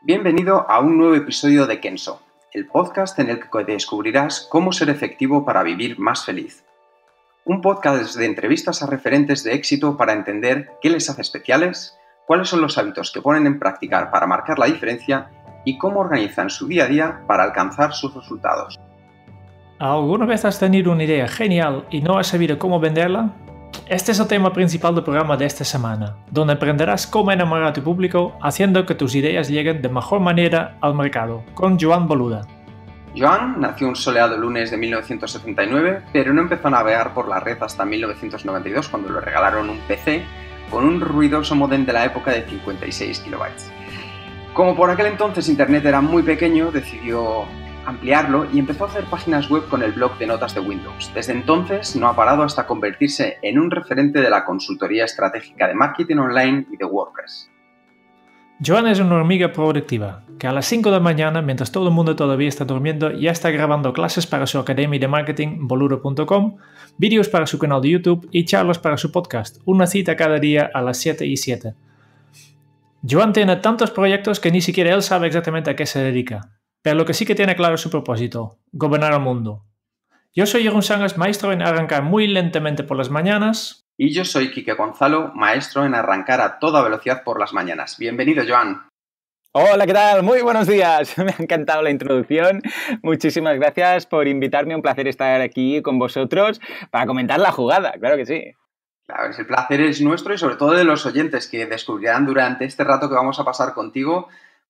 Bienvenido a un nuevo episodio de Kenso, el podcast en el que descubrirás cómo ser efectivo para vivir más feliz. Un podcast de entrevistas a referentes de éxito para entender qué les hace especiales, cuáles son los hábitos que ponen en práctica para marcar la diferencia y cómo organizan su día a día para alcanzar sus resultados. ¿Alguna vez has tenido una idea genial y no has sabido cómo venderla? Este es el tema principal del programa de esta semana, donde aprenderás cómo enamorar a tu público haciendo que tus ideas lleguen de mejor manera al mercado, con Joan Boluda. Joan nació un soleado lunes de 1979, pero no empezó a navegar por la red hasta 1992 cuando le regalaron un PC con un ruidoso modem de la época de 56 kilobytes. Como por aquel entonces Internet era muy pequeño, decidió ampliarlo y empezó a hacer páginas web con el blog de notas de Windows. Desde entonces no ha parado hasta convertirse en un referente de la consultoría estratégica de marketing online y de WordPress. Joan es una hormiga productiva, que a las 5 de la mañana, mientras todo el mundo todavía está durmiendo, ya está grabando clases para su academia de marketing, boludo.com, vídeos para su canal de YouTube y charlas para su podcast, una cita cada día a las 7 y 7. Joan tiene tantos proyectos que ni siquiera él sabe exactamente a qué se dedica lo que sí que tiene claro es su propósito, gobernar al mundo. Yo soy Jeroen Sangas, maestro en arrancar muy lentamente por las mañanas. Y yo soy Quique Gonzalo, maestro en arrancar a toda velocidad por las mañanas. Bienvenido, Joan. Hola, ¿qué tal? Muy buenos días. Me ha encantado la introducción. Muchísimas gracias por invitarme. Un placer estar aquí con vosotros para comentar la jugada. Claro que sí. Claro, el placer es nuestro y sobre todo de los oyentes que descubrirán durante este rato que vamos a pasar contigo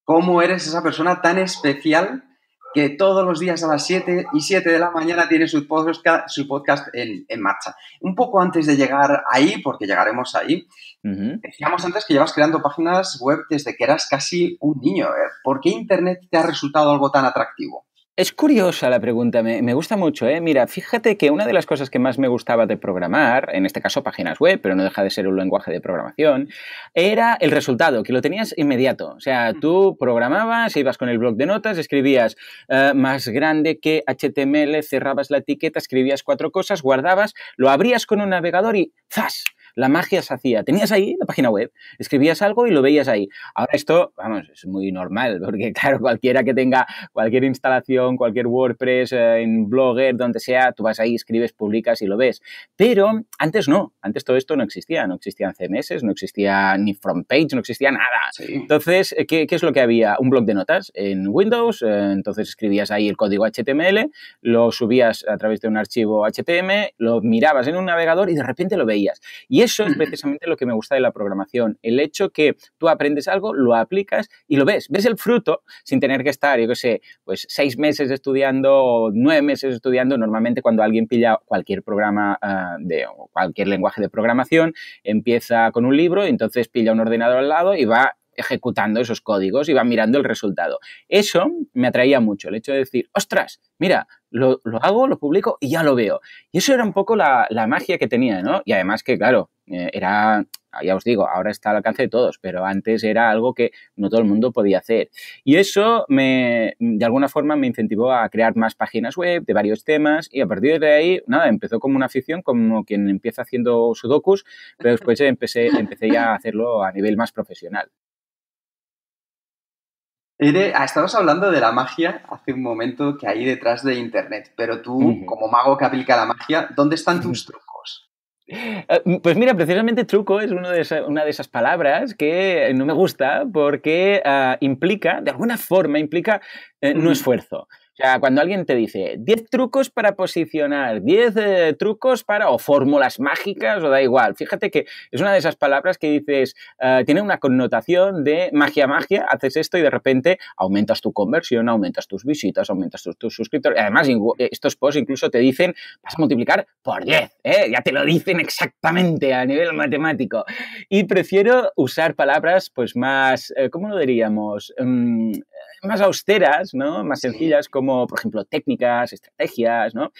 cómo eres esa persona tan especial que todos los días a las 7 y 7 de la mañana tiene su podcast, en, marcha. Un poco antes de llegar ahí, porque llegaremos ahí, decíamos antes que llevas creando páginas web desde que eras casi un niño. ¿eh? ¿Por qué Internet te ha resultado algo tan atractivo? Es curiosa la pregunta, me, gusta mucho, ¿eh? Mira, fíjate que una de las cosas que más me gustaba de programar, en este caso páginas web, pero no deja de ser un lenguaje de programación, era el resultado, que lo tenías inmediato. O sea, mm. tú programabas, ibas con el blog de notas, escribías eh, más grande que HTML, cerrabas la etiqueta, escribías cuatro cosas, guardabas, lo abrías con un navegador y ¡zas! la magia se hacía. Tenías ahí la página web, escribías algo y lo veías ahí. Ahora esto, vamos, es muy normal, porque claro, cualquiera que tenga cualquier instalación, cualquier WordPress, eh, en Blogger, donde sea, tú vas ahí, escribes, publicas y lo ves. Pero antes no, antes todo esto no existía, no existían CMS, no existía ni front page, no existía nada. Entonces, eh, ¿qué, ¿qué, es lo que había? Un blog de notas en Windows, eh, entonces escribías ahí el código HTML, lo subías a través de un archivo HTML, lo mirabas en un navegador y de repente lo veías. Y eso es precisamente lo que me gusta de la programación, el hecho que tú aprendes algo, lo aplicas y lo ves, ves el fruto sin tener que estar, yo qué sé, pues seis meses estudiando o nueve meses estudiando. Normalmente cuando alguien pilla cualquier programa ah, de o cualquier lenguaje de programación, empieza con un libro, y entonces pilla un ordenador al lado y va ejecutando esos códigos y va mirando el resultado. Eso me atraía mucho, el hecho de decir, ostras, mira, lo, hago, lo publico y ya lo veo. Y eso era un poco la, la magia que tenía, ¿no? Y además que, claro, eh, era, ya os digo, ahora está al alcance de todos, pero antes era algo que no todo el mundo podía hacer. Y eso me, de alguna forma me incentivó a crear más páginas web de varios temas y a partir de ahí, nada, empezó como una afición, como quien empieza haciendo sudokus, pero después empecé, empecé ya a hacerlo a nivel más profesional. Ere, ah, estabas hablando de la magia hace un momento que hay detrás de Internet, pero tú, como mago que aplica la magia, ¿dónde están tus trucos? Eh, pues mira, precisamente truco es una de esas palabras que no me gusta porque ah, implica, de alguna forma, implica eh, no esfuerzo. O sea, cuando alguien te dice 10 trucos para posicionar, 10 eh, trucos para, o fórmulas mágicas, o da igual. Fíjate que es una de esas palabras que dices, eh, tiene una connotación de magia, magia, haces esto y de repente aumentas tu conversión, aumentas tus visitas, aumentas tus, suscriptores. Además, estos posts incluso te dicen, vas a multiplicar por 10, ¿eh? ya te lo dicen exactamente a nivel matemático. Y prefiero usar palabras pues más, ¿cómo lo diríamos? Mm, más austeras, ¿no? Más sencillas, como por ejemplo técnicas, estrategias, ¿no?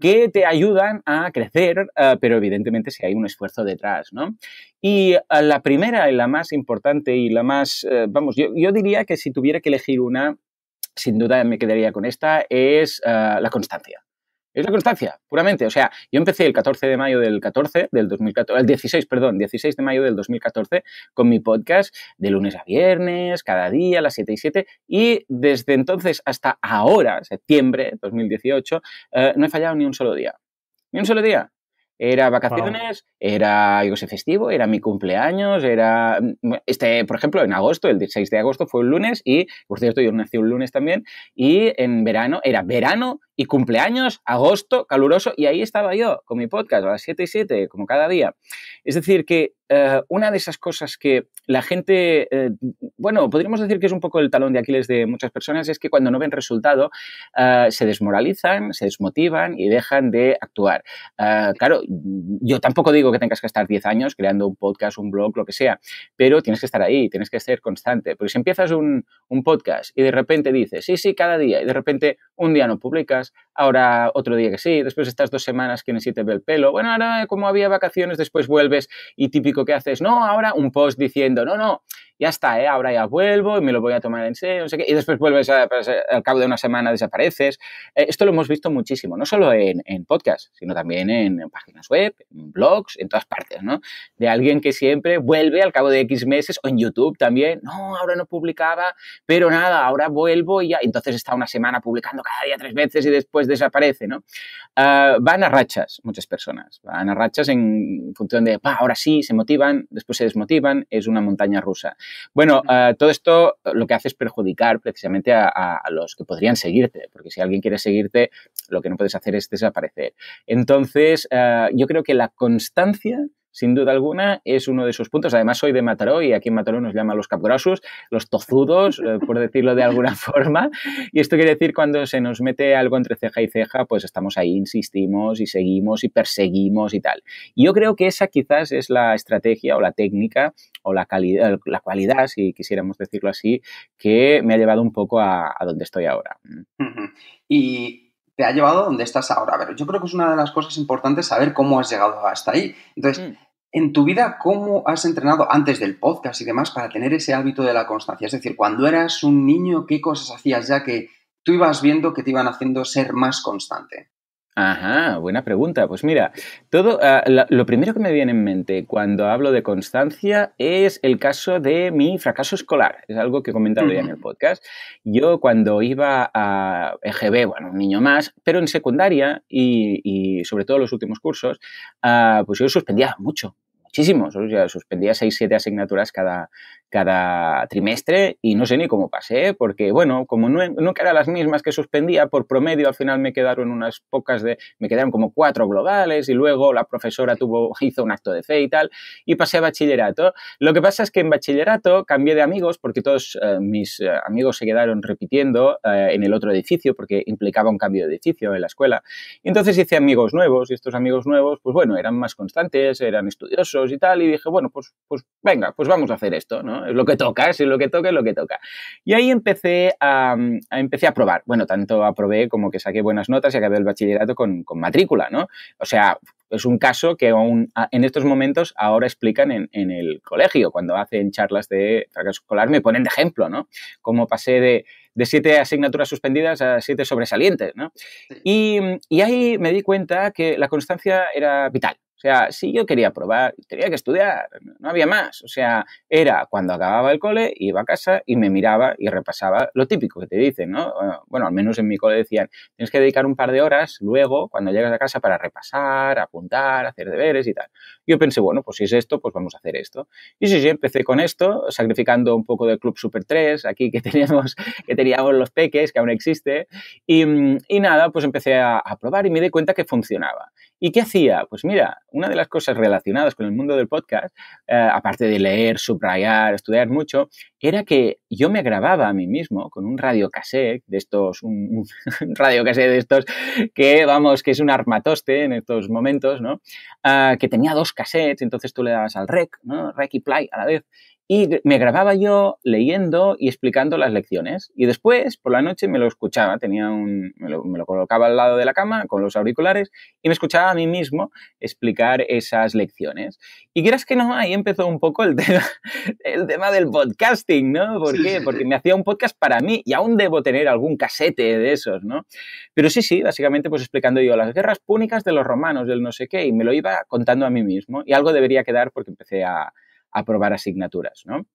Que te ayudan a crecer, eh, pero evidentemente si hay un esfuerzo detrás, ¿no? Y eh, la primera y la más importante y la más, eh, vamos, yo, diría que si tuviera que elegir una, sin duda me quedaría con esta, es la constancia. Es la constancia, puramente. O sea, yo empecé el 14 de mayo del 14, del 2014, el 16, perdón, 16 de mayo del 2014 con mi podcast de lunes a viernes, cada día, a las 7 y 7, y desde entonces hasta ahora, septiembre de 2018, eh, no he fallado ni un solo día. Ni un solo día. Era vacaciones, era, yo sé, festivo, era mi cumpleaños, era, mm, este, por ejemplo, en agosto, el 16 de agosto fue un lunes y, por cierto, yo nací un lunes también, y en verano, era verano y cumpleaños, agosto, caluroso, y ahí estaba yo con mi podcast a las 7 y 7, como cada día. Es decir, que eh, una de esas cosas que la gente, eh, bueno, podríamos decir que es un poco el talón de Aquiles de muchas personas, es que cuando no ven resultado eh, se desmoralizan, se desmotivan y dejan de actuar. claro, yo tampoco digo que tengas que estar 10 años creando un podcast, un blog, lo que sea, pero tienes que estar ahí, tienes que ser constante, porque si empiezas un, un podcast y de repente dices, sí, sí, cada día, y de repente un día no publicas, podcast ahora otro día que sí, después estas dos semanas que necesite si el pelo, bueno, ahora eh, como había vacaciones, después vuelves y típico que haces, no, ahora un post diciendo, no, no, ya está, eh, ahora ya vuelvo y me lo voy a tomar en serio, no sé qué, y después vuelves pues, al cabo de una semana, desapareces. Eh, esto lo hemos visto muchísimo, no solo en, en podcast, sino también en, en, páginas web, en blogs, en todas partes, ¿no? De alguien que siempre vuelve al cabo de X meses o en YouTube también, no, ahora no publicaba, pero nada, ahora vuelvo y ya, entonces está una semana publicando cada día tres veces y después desaparece, ¿no? Ah, van a rachas muchas personas, van a rachas en función de, ahora sí, se motivan, después se desmotivan, es una montaña rusa. Bueno, ah, todo esto lo que hace es perjudicar precisamente a, los que podrían seguirte, porque si alguien quiere seguirte, lo que no puedes hacer es desaparecer. Entonces, ah, yo creo que la constancia sin duda alguna, es uno de sus puntos. Además, soy de Mataró y aquí en Mataró nos llaman los capgrasos, los tozudos, eh, por decirlo de alguna forma. Y esto quiere decir cuando se nos mete algo entre ceja y ceja, pues estamos ahí, insistimos y seguimos y perseguimos y tal. Y yo creo que esa quizás es la estrategia o la técnica o la calidad, eh, la cualidad, si quisiéramos decirlo así, que me ha llevado un poco a, a donde estoy ahora. Y te ha llevado donde estás ahora. Pero yo creo que es una de las cosas importantes saber cómo has llegado hasta ahí. Entonces, mm. en tu vida, ¿cómo has entrenado antes del podcast y demás para tener ese hábito de la constancia? Es decir, cuando eras un niño, ¿qué cosas hacías ya que tú ibas viendo que te iban haciendo ser más constante? Ajá, buena pregunta. Pues mira, todo ah, lo primero que me viene en mente cuando hablo de constancia es el caso de mi fracaso escolar. Es algo que he comentado ya en el podcast. Yo cuando iba a EGB, bueno, un niño más, pero en secundaria y, sobre todo los últimos cursos, ah, pues yo suspendía mucho, muchísimos. O suspendía 6, 7 asignaturas cada, cada trimestre y no sé ni cómo pasé, ¿eh? porque bueno, como no, nunca eran las mismas que suspendía, por promedio al final me quedaron unas pocas de, me quedaron como cuatro globales y luego la profesora tuvo, hizo un acto de fe y tal, y pasé a bachillerato. Lo que pasa es que en bachillerato cambié de amigos porque todos eh, mis eh, amigos se quedaron repitiendo en el otro edificio porque implicaba un cambio de edificio en la escuela. Y entonces hice amigos nuevos y estos amigos nuevos, pues bueno, eran más constantes, eran estudiosos, y tal, y dije, bueno, pues, pues venga, pues vamos a hacer esto, ¿no? Es lo que toca, si es lo que toca, es lo que toca. Y ahí empecé a, empecé a probar. Bueno, tanto aprobé como que saqué buenas notas y acabé el bachillerato con, con matrícula, ¿no? O sea, es un caso que aún en estos momentos ahora explican en, el colegio, cuando hacen charlas de fracaso escolar, me ponen de ejemplo, ¿no? Cómo pasé de, de, siete asignaturas suspendidas a siete sobresalientes, ¿no? Y, y, ahí me di cuenta que la constancia era vital, o sea, si yo quería probar, tenía que estudiar, no había más. O sea, era cuando acababa el cole, iba a casa y me miraba y repasaba lo típico que te dicen, ¿no? Ah, bueno, al menos en mi cole decían, tienes que dedicar un par de horas luego, cuando llegas a casa, para repasar, apuntar, hacer deberes y tal. Yo pensé, bueno, pues si es esto, pues vamos a hacer esto. Y sí, sí, empecé con esto, sacrificando un poco del Club Super 3, aquí que teníamos, que teníamos los peques, que aún existe. Y, nada, pues empecé a, a probar y me di cuenta que funcionaba. ¿Y qué hacía? Pues mira, una de las cosas relacionadas con el mundo del podcast, eh, aparte de leer, subrayar, estudiar mucho, era que yo me grababa a mí mismo con un radiocassette de estos, un, radio de estos que, vamos, que es un armatoste en estos momentos, ¿no? Ah, que tenía dos cassettes, entonces tú le dabas al rec, ¿no? Rec y play a la vez y me grababa yo leyendo y explicando las lecciones. Y después, por la noche, me lo escuchaba. Tenía un, me, lo, colocaba al lado de la cama con los auriculares y me escuchaba a mí mismo explicar esas lecciones. Y quieras que no, ahí empezó un poco el tema, el tema del podcasting, ¿no? ¿Por qué? Porque me hacía un podcast para mí y aún debo tener algún casete de esos, ¿no? Pero sí, sí, básicamente pues explicando yo las guerras púnicas de los romanos, del no sé qué, y me lo iba contando a mí mismo. Y algo debería quedar porque empecé a aprobar asignaturas. ¿no?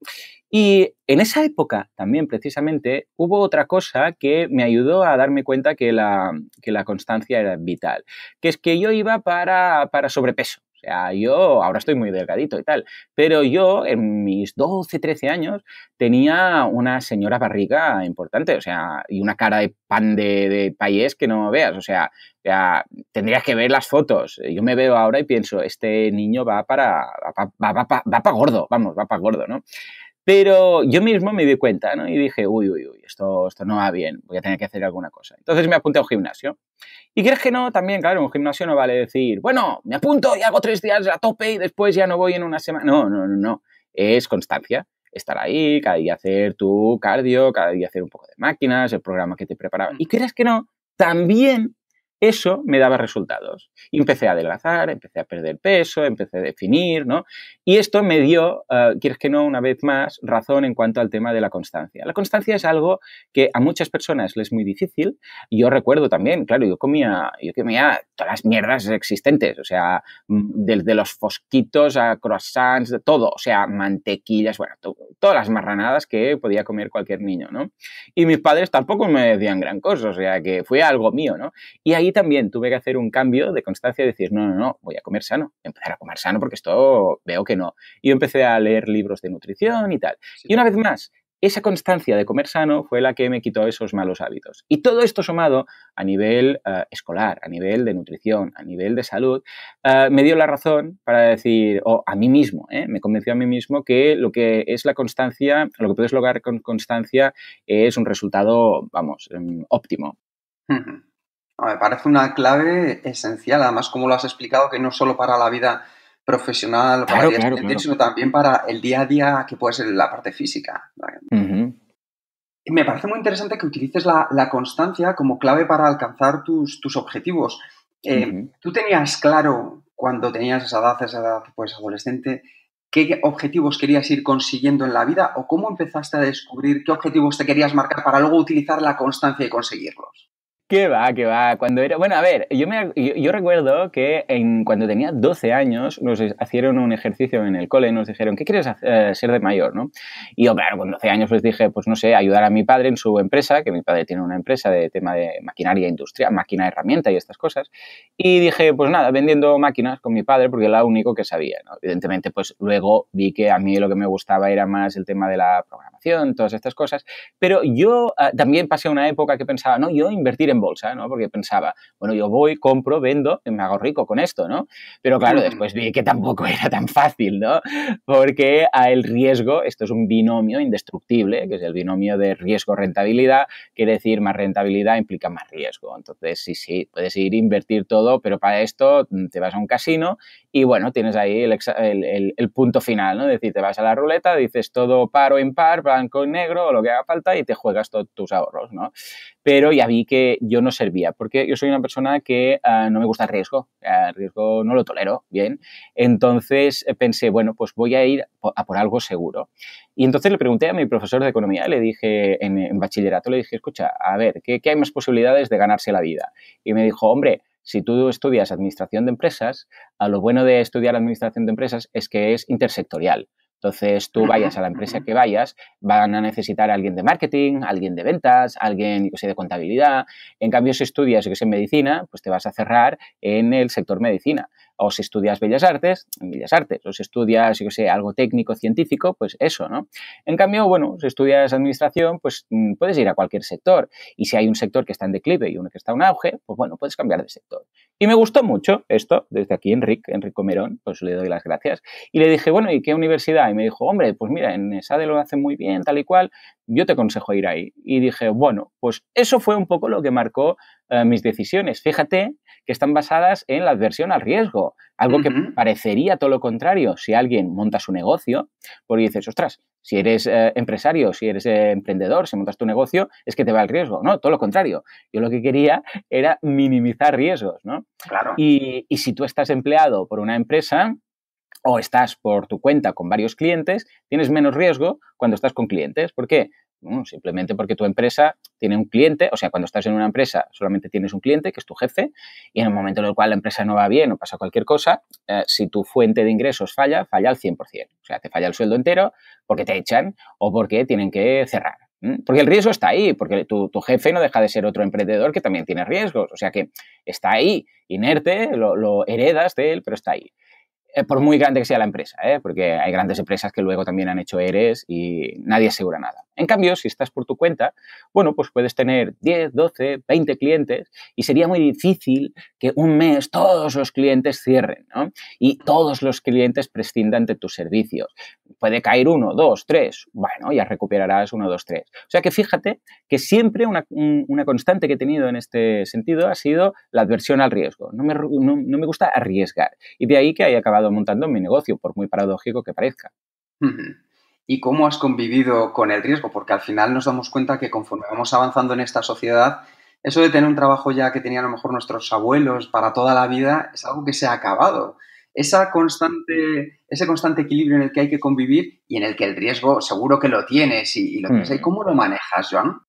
Y en esa época también, precisamente, hubo otra cosa que me ayudó a darme cuenta que la, que la constancia era vital, que es que yo iba para, para sobrepeso. O sea, yo ahora estoy muy delgadito y tal, pero yo en mis 12, 13 años tenía una señora barriga importante, o sea, y una cara de pan de, de que no veas, o sea, ya tendrías que ver las fotos. Yo me veo ahora y pienso, este niño va para, va para gordo, vamos, va para gordo, ¿no? Pero yo mismo me di cuenta, ¿no? Y dije, uy, uy, uy, esto, esto no va bien, voy a tener que hacer alguna cosa. Entonces me apunté a un gimnasio. Y crees que no, también, claro, un gimnasio no vale decir, bueno, me apunto y hago tres días a tope y después ya no voy en una semana. No, no, no, no. Es constancia. Estar ahí, cada día hacer tu cardio, cada día hacer un poco de máquinas, el programa que te preparaba. Mm. Y crees que no, también eso me daba resultados. empecé a adelgazar, empecé a perder peso, empecé a definir, ¿no? Y esto me dio, eh, quieres que no, una vez más, razón en cuanto al tema de la constancia. La constancia es algo que a muchas personas les es muy difícil. Yo recuerdo también, claro, yo comía, yo comía todas las mierdas existentes, o sea, mm, desde los fosquitos a croissants, de todo, o sea, mantequillas, bueno, todas las marranadas que podía comer cualquier niño, ¿no? Y mis padres tampoco me decían gran cosa, o sea, que fue algo mío, ¿no? Y ahí y también tuve que hacer un cambio de constancia y decir, no, no, no, voy a comer sano, empezar a comer sano porque esto veo que no. Y yo empecé a leer libros de nutrición y tal. Y una vez más, esa constancia de comer sano fue la que me quitó esos malos hábitos. Y todo esto sumado a nivel eh, escolar, a nivel de nutrición, a nivel de salud, eh, me dio la razón para decir, o a mí mismo, ¿eh? me convenció a mí mismo que lo que es la constancia, lo que puedes lograr con constancia es un resultado, vamos, mm, óptimo. Me parece una clave esencial, además como lo has explicado, que no solo para la vida profesional, para el sino también para el día a día que puede ser la parte física. me parece muy interesante que utilices la, constancia como clave para alcanzar tus, objetivos. Eh, ¿Tú tenías claro cuando tenías esa edad, esa edad pues, adolescente, qué objetivos querías ir consiguiendo en la vida o cómo empezaste a descubrir qué objetivos te querías marcar para luego utilizar la constancia y conseguirlos? Qué va, qué va. Cuando era. Bueno, a ver, yo, me, yo, recuerdo que en, cuando tenía 12 años nos hicieron un ejercicio en el cole, nos dijeron, ¿qué quieres hacer, eh, ser de mayor? ¿no? Y yo, claro, con 12 años les dije, pues no sé, ayudar a mi padre en su empresa, que mi padre tiene una empresa de tema de maquinaria industrial, máquina herramienta y estas cosas. Y dije, pues nada, vendiendo máquinas con mi padre porque era lo único que sabía. Evidentemente, pues luego vi que a mí lo que me gustaba era más el tema de la programación, todas estas cosas. Pero yo ah, también pasé una época que pensaba, no, yo invertir en bolsa, ¿no? Porque pensaba, bueno, yo voy, compro, vendo, y me hago rico con esto, ¿no? Pero claro, después vi que tampoco era tan fácil, ¿no? Porque a el riesgo, esto es un binomio indestructible, que es el binomio de riesgo-rentabilidad, quiere decir más rentabilidad implica más riesgo. Entonces, sí, sí, puedes ir a invertir todo, pero para esto mm, te vas a un casino y bueno, tienes ahí el, punto final, ¿no? Es decir, te vas a la ruleta, dices todo par o impar, blanco y negro, o lo que haga falta, y te juegas todos tus ahorros, ¿no? pero ya vi que yo no servía, porque yo soy una persona que ah, no me gusta el riesgo, ah, el riesgo no lo tolero bien. Entonces eh, pensé, bueno, pues voy a ir a por algo seguro. Y entonces le pregunté a mi profesor de economía, le dije en, bachillerato, le dije, escucha, a ver, ¿qué, ¿qué hay más posibilidades de ganarse la vida? Y me dijo, hombre, si tú estudias administración de empresas, a lo bueno de estudiar administración de empresas es que es intersectorial. Entonces, tú vayas a la empresa que vayas, van a necesitar a alguien de marketing, alguien de ventas, alguien de contabilidad. En cambio, si estudias y que es medicina, pues te vas a cerrar en el sector medicina o si estudias bellas artes, bellas artes, o si estudias, yo sé, algo técnico, científico, pues eso, ¿no? En cambio, bueno, si estudias administración, pues mm, puedes ir a cualquier sector y si hay un sector que está en declive y uno que está en auge, pues bueno, puedes cambiar de sector. Y me gustó mucho esto, desde aquí Enrique, Enrique Comerón, pues le doy las gracias. Y le dije, bueno, ¿y qué universidad? Y me dijo, hombre, pues mira, en Sade lo hacen muy bien, tal y cual, yo te aconsejo ir ahí. Y dije, bueno, pues eso fue un poco lo que marcó eh, mis decisiones. Fíjate que están basadas en la adversión al riesgo, algo que parecería todo lo contrario si alguien monta su negocio, porque dices, ostras, si eres eh, empresario, si eres eh, emprendedor, si montas tu negocio, es que te va el riesgo. No, todo lo contrario. Yo lo que quería era minimizar riesgos, ¿no? Claro. Y, y si tú estás empleado por una empresa, o estás por tu cuenta con varios clientes, tienes menos riesgo cuando estás con clientes. ¿Por qué? Simplemente porque tu empresa tiene un cliente, o sea, cuando estás en una empresa solamente tienes un cliente, que es tu jefe, y en el momento en el cual la empresa no va bien o pasa cualquier cosa, eh, si tu fuente de ingresos falla, falla al 100%. O sea, te falla el sueldo entero porque te echan o porque tienen que cerrar. Porque el riesgo está ahí, porque tu, jefe no deja de ser otro emprendedor que también tiene riesgos. O sea que está ahí, inerte, lo heredas de él, pero está ahí. Eh, por muy grande que sea la empresa, ¿eh? porque hay grandes empresas que luego también han hecho ERES y nadie asegura nada. En cambio, si estás por tu cuenta, bueno, pues puedes tener 10, 12, 20 clientes y sería muy difícil que un mes todos los clientes cierren ¿no? y todos los clientes prescindan de tus servicios. Puede caer uno, dos, tres, bueno, ya recuperarás uno, dos, tres. O sea que fíjate que siempre una, constante que he tenido en este sentido ha sido la adversión al riesgo. no me gusta arriesgar y de ahí que haya acabado montando montando mi negocio, por muy paradójico que parezca. ¿Y cómo has convivido con el riesgo? Porque al final nos damos cuenta que conforme vamos avanzando en esta sociedad, eso de tener un trabajo ya que tenían a lo mejor nuestros abuelos para toda la vida es algo que se ha acabado. Esa constante, ese constante equilibrio en el que hay que convivir y en el que el riesgo seguro que lo tienes y, lo tienes ahí. Mm. ¿Cómo lo manejas, Joan?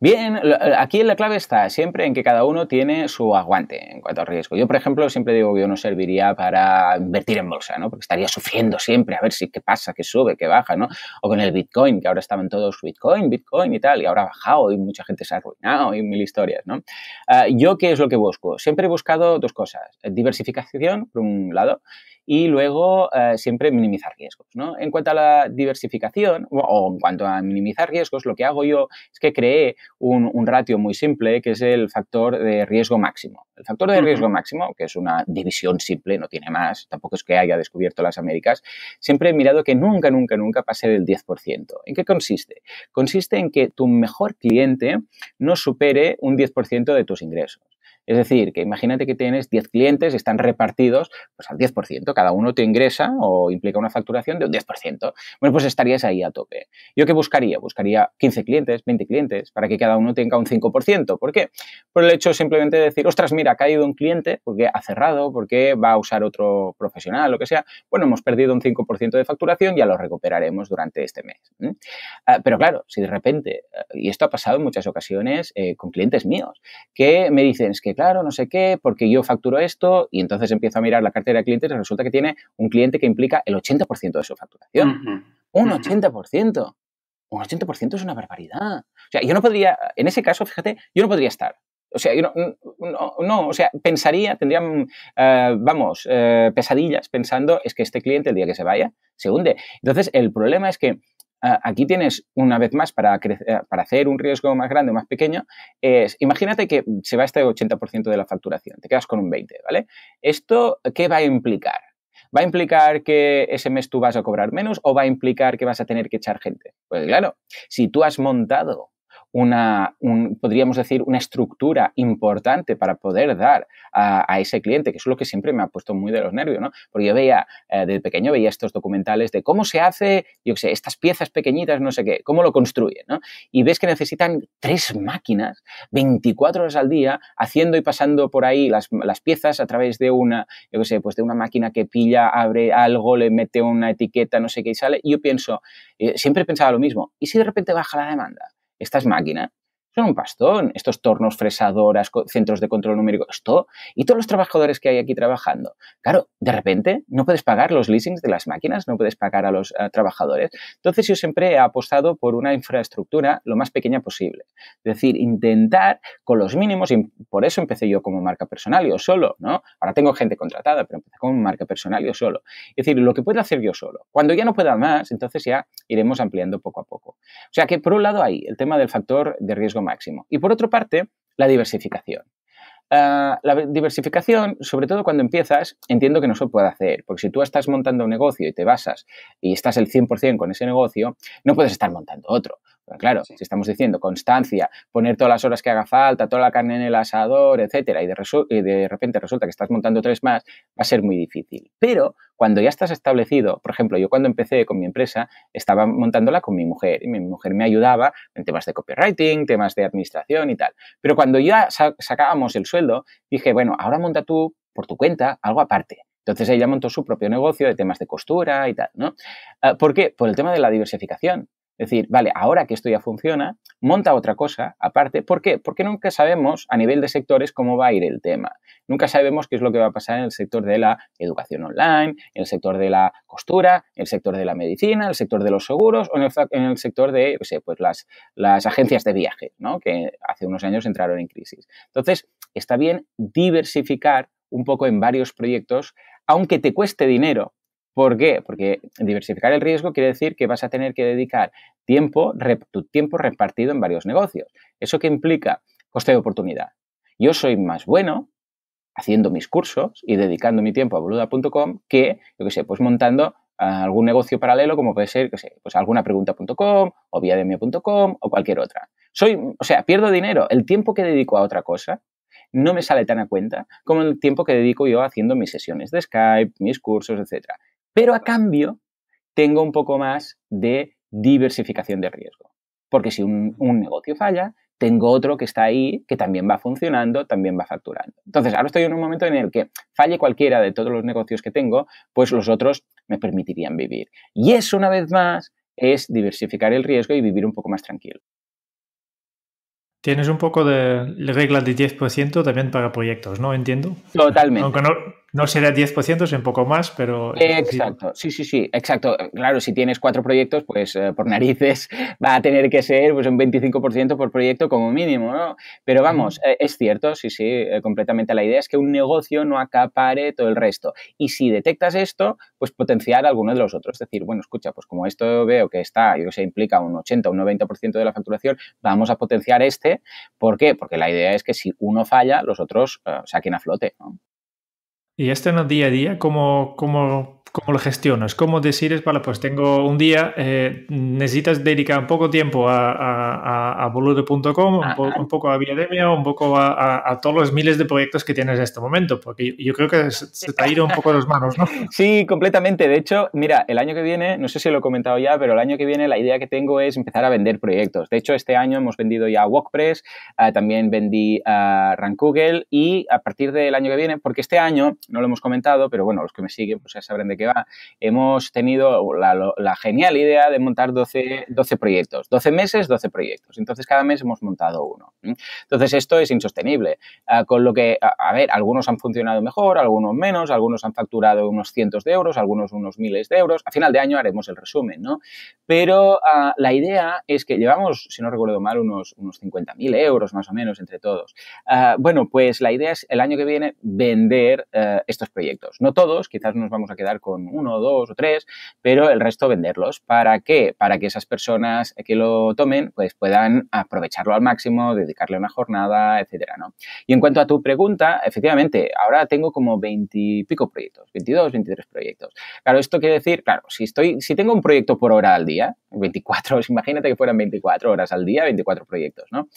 Bien, aquí la clave está siempre en que cada uno tiene su aguante en cuanto al riesgo. Yo, por ejemplo, siempre digo que yo no serviría para invertir en bolsa, ¿no? Porque estaría sufriendo siempre a ver si qué pasa, qué sube, qué baja, ¿no? O con el Bitcoin, que ahora estaban todos Bitcoin, Bitcoin y tal, y ahora ha bajado y mucha gente se ha arruinado y mil historias, ¿no? Ah, yo, ¿qué es lo que busco? Siempre he buscado dos cosas, diversificación, por un lado, y luego eh, siempre minimizar riesgos. En cuanto a la diversificación o en cuanto a minimizar riesgos, lo que hago yo es que creé un, ratio muy simple que es el factor de riesgo máximo. El factor de riesgo máximo, que es una división simple, no tiene más, tampoco es que haya descubierto las Américas, siempre he mirado que nunca, nunca, nunca pase del 10%. ¿En qué consiste? Consiste en que tu mejor cliente no supere un 10% de tus ingresos. Es decir, que imagínate que tienes 10 clientes y están repartidos pues, al 10%, cada uno te ingresa o implica una facturación de un 10%. Bueno, pues estarías ahí a tope. ¿Yo qué buscaría? Buscaría 15 clientes, 20 clientes, para que cada uno tenga un 5%. ¿Por qué? Por el hecho simplemente de decir, ostras, mira, ha caído un cliente porque ha cerrado, porque va a usar otro profesional, lo que sea. Bueno, hemos perdido un 5% de facturación, ya lo recuperaremos durante este mes. Ah, pero claro, si de repente, eh, y esto ha pasado en muchas ocasiones eh, con clientes míos, que me dicen, es que claro, no sé qué, porque yo facturo esto y entonces empiezo a mirar la cartera de clientes y resulta que tiene un cliente que implica el 80% de su facturación. Un 80%. Un 80% es una barbaridad. O sea, yo no podría, en ese caso, fíjate, yo no podría estar. O sea, yo no, no, o sea, pensaría, tendría, mm, eh, vamos, eh, pesadillas pensando es que este cliente el día que se vaya se hunde. Entonces, el problema es que Ah, aquí tienes una vez más eh, para, hacer un riesgo más grande o más pequeño, es, imagínate que se va este 80% de la facturación, te quedas con un 20%, ¿vale? ¿Esto qué va a implicar? ¿Va a implicar que ese mes tú vas a cobrar menos o va a implicar que vas a tener que echar gente? Pues claro, si tú has montado una, podríamos decir, una estructura importante para poder dar a, ese cliente, que es lo que siempre me ha puesto muy de los nervios, ¿no? Porque yo veía, eh, del pequeño veía estos documentales de cómo se hace, yo qué sé, estas piezas pequeñitas, no sé qué, cómo lo construyen, ¿no? Y ves que necesitan tres máquinas, 24 horas al día, haciendo y pasando por ahí las, piezas a través de una, yo qué sé, pues de una máquina que pilla, abre algo, le mete una etiqueta, no sé qué, y sale. Y yo pienso, siempre eh, siempre pensaba lo mismo, ¿y si de repente baja la demanda? estas máquinas un bastón. estos tornos, fresadoras, centros de control numérico, esto, y todos los trabajadores que hay aquí trabajando. Claro, de repente no puedes pagar los leasings de las máquinas, no puedes pagar a los trabajadores. Entonces yo siempre he apostado por una infraestructura lo más pequeña posible. Es decir, intentar con los mínimos, y por eso empecé yo como marca personal, yo solo, ¿no? Ahora tengo gente contratada, pero empecé como marca personal, yo solo. Es decir, lo que puedo hacer yo solo. Cuando ya no pueda más, entonces ya iremos ampliando poco a poco. O sea que por un lado hay el tema del factor de riesgo máximo. Y por otra parte, la diversificación. Ah, la diversificación, sobre todo cuando empiezas, entiendo que no se puede hacer, porque si tú estás montando un negocio y te basas y estás el 100% con ese negocio, no puedes estar montando otro, claro, si estamos diciendo constancia, poner todas las horas que haga falta, toda la carne en el asador, etcétera, y de, y de repente resulta que estás montando tres más, va a ser muy difícil. Pero cuando ya estás establecido, por ejemplo, yo cuando empecé con mi empresa, estaba montándola con mi mujer y mi mujer me ayudaba en temas de copywriting, temas de administración y tal. Pero cuando ya sacábamos el sueldo, dije, bueno, ahora monta tú por tu cuenta algo aparte. Entonces ella montó su propio negocio de temas de costura y tal, ¿no? Ah, ¿Por qué? Por el tema de la diversificación. Es decir, vale, ahora que esto ya funciona, monta otra cosa aparte. ¿Por qué? Porque nunca sabemos a nivel de sectores cómo va a ir el tema. Nunca sabemos qué es lo que va a pasar en el sector de la educación online, en el sector de la costura, en el sector de la medicina, en el sector de los seguros o en el, sector de, pues las, las agencias de viaje, ¿no? Que hace unos años entraron en crisis. Entonces, está bien diversificar un poco en varios proyectos, aunque te cueste dinero, ¿Por qué? Porque diversificar el riesgo quiere decir que vas a tener que dedicar tiempo, tu tiempo repartido en varios negocios. ¿Eso que implica? Coste de oportunidad. Yo soy más bueno haciendo mis cursos y dedicando mi tiempo a boluda.com que, yo qué sé, pues montando algún negocio paralelo como puede ser, qué sé, pues algunapregunta.com o viademia.com o cualquier otra. Soy, o sea, pierdo dinero. El tiempo que dedico a otra cosa no me sale tan a cuenta como el tiempo que dedico yo haciendo mis sesiones de Skype, mis cursos, etcétera. Pero a cambio, tengo un poco más de diversificación de riesgo. Porque si un, negocio falla, tengo otro que está ahí, que también va funcionando, también va facturando. Entonces, ahora estoy en un momento en el que falle cualquiera de todos los negocios que tengo, pues los otros me permitirían vivir. Y eso, una vez más, es diversificar el riesgo y vivir un poco más tranquilo. Tienes un poco de regla de 10% también para proyectos, ¿no? Entiendo. Totalmente. Aunque no, no será 10%, es un poco más, pero... Eh, exacto, sí, sí, sí, exacto. Claro, si tienes cuatro proyectos, pues eh, por narices va a tener que ser pues, un 25% por proyecto como mínimo, ¿no? Pero vamos, eh, es cierto, sí, sí, completamente. La idea es que un negocio no acapare todo el resto. Y si detectas esto, pues potenciar alguno de los otros. Es decir, bueno, escucha, pues como esto veo que está, yo que sé, implica un 80, o un 90% de la facturación, vamos a potenciar este. ¿Por qué? Porque la idea es que si uno falla, los otros saquen a flote, ¿no? Y este en el día a día, ¿cómo, como cómo ¿Cómo lo gestionas? ¿Cómo decides, vale, pues tengo un día, eh, necesitas dedicar un poco de tiempo a, a, a, boludo.com, un, poco a Viademia, un poco a, todos los miles de proyectos que tienes en este momento? Porque yo, creo que se, te ha ido un poco de las manos, ¿no? Sí, completamente. De hecho, mira, el año que viene, no sé si lo he comentado ya, pero el año que viene la idea que tengo es empezar a vender proyectos. De hecho, este año hemos vendido ya WordPress, eh, también vendí a eh, Rank Google y a partir del año que viene, porque este año, no lo hemos comentado, pero bueno, los que me siguen pues ya sabrán de que va. Hemos tenido la, genial idea de montar 12, 12, proyectos, 12 meses, 12 proyectos. Entonces, cada mes hemos montado uno. Entonces, esto es insostenible. Ah, con lo que, a, ver, algunos han funcionado mejor, algunos menos, algunos han facturado unos cientos de euros, algunos unos miles de euros. A final de año haremos el resumen, ¿no? Pero ah, la idea es que llevamos, si no recuerdo mal, unos, unos 50.000 euros más o menos entre todos. Ah, bueno, pues la idea es el año que viene vender eh, estos proyectos. No todos, quizás nos vamos a quedar con con uno, dos o tres, pero el resto venderlos. ¿Para qué? Para que esas personas que lo tomen pues puedan aprovecharlo al máximo, dedicarle una jornada, etcétera, ¿no? Y en cuanto a tu pregunta, efectivamente, ahora tengo como veintipico proyectos, 22, 23 proyectos. Claro, esto quiere decir, claro, si estoy, si tengo un proyecto por hora al día, 24, imagínate que fueran 24 horas al día, 24 proyectos, ¿no?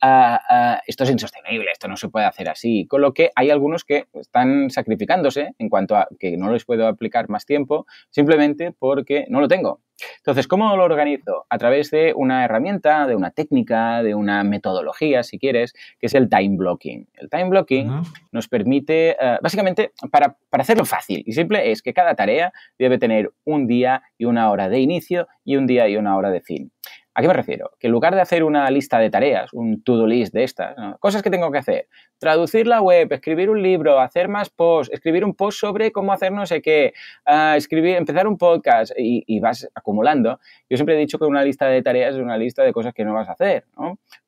Ah, ah, esto es insostenible, esto no se puede hacer así, con lo que hay algunos que están sacrificándose en cuanto a que no les puedo aplicar más tiempo simplemente porque no lo tengo. Entonces, ¿cómo lo organizo? A través de una herramienta, de una técnica, de una metodología, si quieres, que es el time blocking. El time blocking nos permite, eh, básicamente, para hacerlo fácil y simple, es que cada tarea debe tener un día y una hora de inicio y un día y una hora de fin. ¿A qué me refiero? Que en lugar de hacer una lista de tareas, un to-do list de estas, cosas que tengo que hacer, traducir la web, escribir un libro, hacer más posts, escribir un post sobre cómo hacer no sé qué, ah, escribir, empezar un podcast y, vas acumulando, yo siempre he dicho que una lista de tareas es una lista de cosas que no vas a hacer,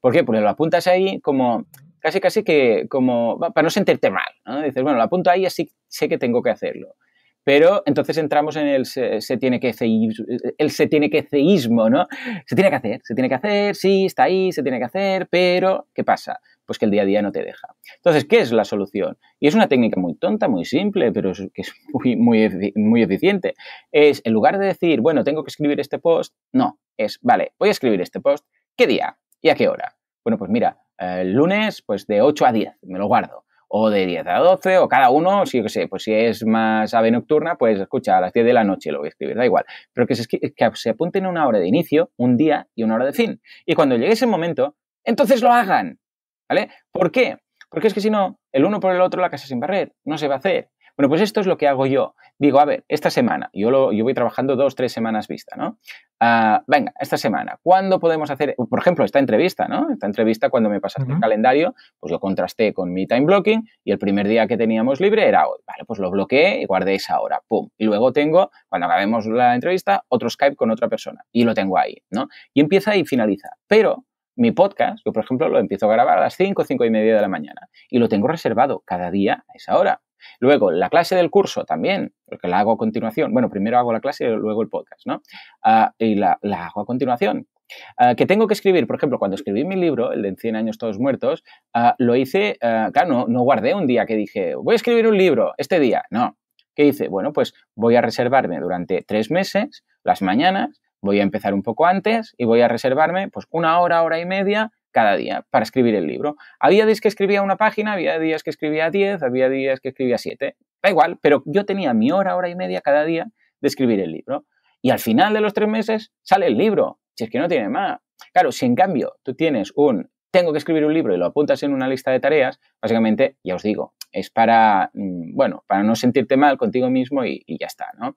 ¿Por qué? Porque lo apuntas ahí como casi casi que como para no sentirte mal, Dices, bueno, lo apunto ahí así sé que tengo que hacerlo. Pero entonces entramos en el se, tiene que ceísmo, se tiene que ¿no? Se tiene que hacer, se tiene que hacer, sí, está ahí, se tiene que hacer, pero ¿qué pasa? Pues que el día a día no te deja. Entonces, ¿qué es la solución? Y es una técnica muy tonta, muy simple, pero que es muy, muy, muy eficiente. Es, en lugar de decir, bueno, tengo que escribir este post, no, es, vale, voy a escribir este post, ¿qué día? ¿Y a qué hora? Bueno, pues mira, eh, el lunes, pues de 8 a 10, me lo guardo o de 10 a 12, o cada uno, si yo sé, pues si es más ave nocturna, pues escucha, a las 10 de la noche lo voy a escribir, da igual. Pero que se, que se apunten una hora de inicio, un día y una hora de fin. Y cuando llegue ese momento, entonces lo hagan. ¿Vale? ¿Por qué? Porque es que si no, el uno por el otro la casa sin barrer, no se va a hacer. Bueno, pues esto es lo que hago yo. Digo, a ver, esta semana, yo, lo, yo voy trabajando dos, tres semanas vista, ¿no? Ah, venga, esta semana, ¿cuándo podemos hacer, por ejemplo, esta entrevista, ¿no? Esta entrevista, cuando me pasaste el calendario, pues lo contrasté con mi time blocking y el primer día que teníamos libre era hoy. Vale, pues lo bloqueé y guardé esa hora, pum. Y luego tengo, cuando acabemos la entrevista, otro Skype con otra persona y lo tengo ahí, ¿no? Y empieza y finaliza. Pero mi podcast, yo por ejemplo lo empiezo a grabar a las cinco, cinco y media de la mañana y lo tengo reservado cada día a esa hora. Luego, la clase del curso también, porque la hago a continuación. Bueno, primero hago la clase y luego el podcast, ¿no? Ah, y la, hago a continuación. Ah, que tengo que escribir, por ejemplo, cuando escribí mi libro, el de 100 años todos muertos, ah, lo hice, claro, no, no guardé un día que dije, voy a escribir un libro este día, no. ¿Qué hice? Bueno, pues voy a reservarme durante tres meses, las mañanas, voy a empezar un poco antes y voy a reservarme pues una hora, hora y media cada día para escribir el libro. Había días que escribía una página, había días que escribía 10, había días que escribía 7. Da igual, pero yo tenía mi hora, hora y media cada día de escribir el libro. Y al final de los tres meses sale el libro, si es que no tiene más. Claro, si en cambio tú tienes un tengo que escribir un libro y lo apuntas en una lista de tareas, básicamente, ya os digo, es para, mm, bueno, para no sentirte mal contigo mismo y, y ya está, ¿no?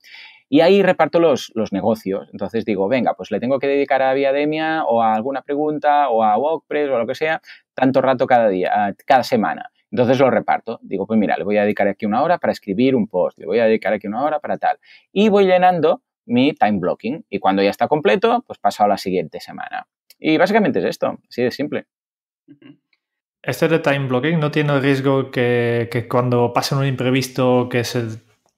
Y ahí reparto los, los negocios. Entonces digo, venga, pues le tengo que dedicar a Viademia o a alguna pregunta o a WordPress o a lo que sea, tanto rato cada día, cada semana. Entonces lo reparto. Digo, pues mira, le voy a dedicar aquí una hora para escribir un post, le voy a dedicar aquí una hora para tal. Y voy llenando mi time blocking. Y cuando ya está completo, pues paso a la siguiente semana. Y básicamente es esto, así de simple. Este de time blocking no tiene riesgo que, que cuando pase un imprevisto que se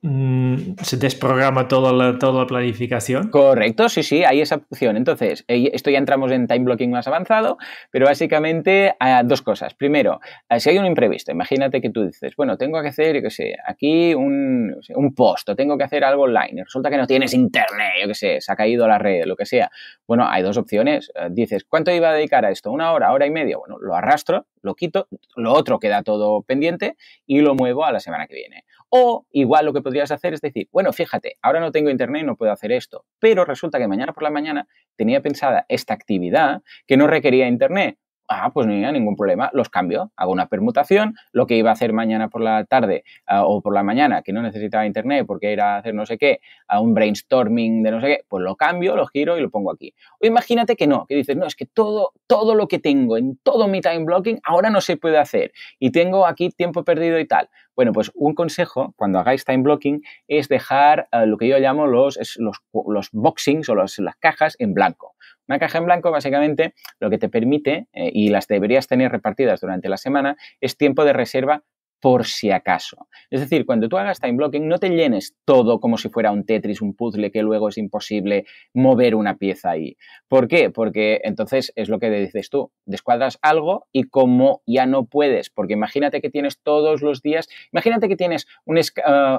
Mm, se desprograma toda la, toda la planificación. Correcto, sí, sí, hay esa opción. Entonces, eh, esto ya entramos en time blocking más avanzado, pero básicamente ah, dos cosas. Primero, ah, si hay un imprevisto, imagínate que tú dices, bueno, tengo que hacer, yo qué sé, aquí un, un post, o tengo que hacer algo online, resulta que no tienes internet, yo qué sé, se ha caído la red, lo que sea. Bueno, hay dos opciones. Ah, dices, ¿cuánto iba a dedicar a esto? ¿Una hora, hora y media? Bueno, lo arrastro, lo quito, lo otro queda todo pendiente y lo muevo a la semana que viene. O igual lo que podrías hacer es decir, bueno, fíjate, ahora no tengo internet y no puedo hacer esto, pero resulta que mañana por la mañana tenía pensada esta actividad que no requería internet. Ah, pues no había ningún problema, los cambio, hago una permutación, lo que iba a hacer mañana por la tarde ah, o por la mañana que no necesitaba internet porque era hacer no sé qué, a un brainstorming de no sé qué, pues lo cambio, lo giro y lo pongo aquí. O imagínate que no, que dices, no, es que todo, todo lo que tengo en todo mi time blocking ahora no se puede hacer y tengo aquí tiempo perdido y tal bueno, pues un consejo cuando hagáis time blocking es dejar eh, lo que yo llamo los, los, boxings o las cajas en blanco. Una caja en blanco básicamente lo que te permite, eh, y las deberías tener repartidas durante la semana, es tiempo de reserva por si acaso. Es decir, cuando tú hagas time blocking, no te llenes todo como si fuera un Tetris, un puzzle que luego es imposible mover una pieza ahí. ¿Por qué? Porque entonces es lo que dices tú, descuadras algo y como ya no puedes, porque imagínate que tienes todos los días, imagínate que tienes un, eh,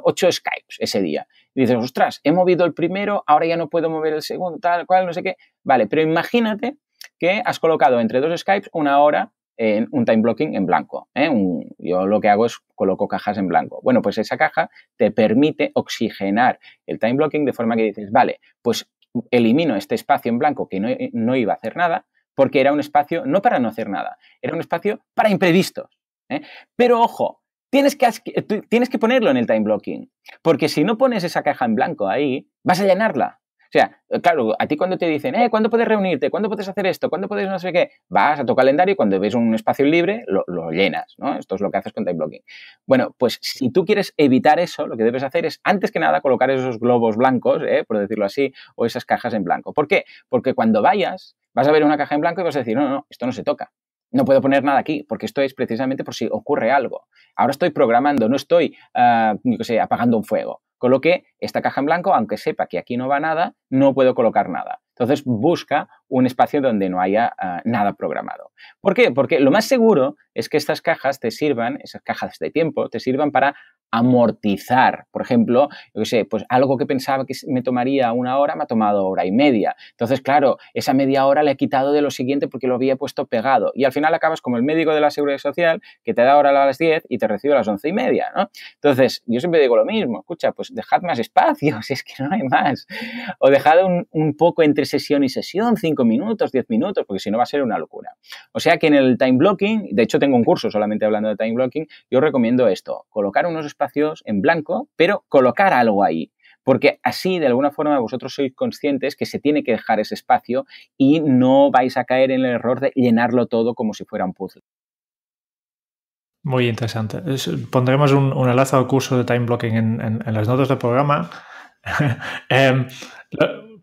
ocho Skypes ese día. Y dices, ostras, he movido el primero, ahora ya no puedo mover el segundo, tal cual, no sé qué. Vale, pero imagínate que has colocado entre dos Skypes una hora un time blocking en blanco. ¿eh? yo lo que hago es coloco cajas en blanco. Bueno, pues esa caja te permite oxigenar el time blocking de forma que dices, vale, pues elimino este espacio en blanco que no, iba a hacer nada, porque era un espacio no para no hacer nada, era un espacio para imprevistos. ¿eh? Pero ojo, tienes que, tienes que ponerlo en el time blocking, porque si no pones esa caja en blanco ahí, vas a llenarla. O sea, claro, a ti cuando te dicen, eh, ¿cuándo puedes reunirte? ¿Cuándo puedes hacer esto? ¿Cuándo puedes no sé qué? Vas a tu calendario y cuando ves un espacio libre lo, llenas, ¿no? Esto es lo que haces con time blocking. Bueno, pues si tú quieres evitar eso, lo que debes hacer es, antes que nada, colocar esos globos blancos, ¿eh? por decirlo así, o esas cajas en blanco. ¿Por qué? Porque cuando vayas, vas a ver una caja en blanco y vas a decir, no, no, esto no se toca no puedo poner nada aquí, porque esto es precisamente por si ocurre algo. Ahora estoy programando, no estoy, no ah, sé, apagando un fuego. Con lo que esta caja en blanco, aunque sepa que aquí no va nada, no puedo colocar nada. Entonces busca un espacio donde no haya ah, nada programado. ¿Por qué? Porque lo más seguro es que estas cajas te sirvan, esas cajas de tiempo, te sirvan para amortizar. Por ejemplo, yo sé, pues algo que pensaba que me tomaría una hora me ha tomado hora y media. Entonces, claro, esa media hora le he quitado de lo siguiente porque lo había puesto pegado. Y al final acabas como el médico de la seguridad social que te da hora a las 10 y te recibe a las once y media, ¿no? Entonces, yo siempre digo lo mismo, escucha, pues dejad más espacio, si es que no hay más. O dejad un, un poco entre sesión y sesión, cinco minutos, 10 minutos, porque si no va a ser una locura. O sea que en el time blocking, de hecho tengo un curso solamente hablando de time blocking, yo recomiendo esto, colocar unos espacios en blanco, pero colocar algo ahí. Porque así, de alguna forma, vosotros sois conscientes que se tiene que dejar ese espacio y no vais a caer en el error de llenarlo todo como si fuera un puzzle. Muy interesante. pondremos un, enlace al curso de time blocking en, las notas del programa. Em,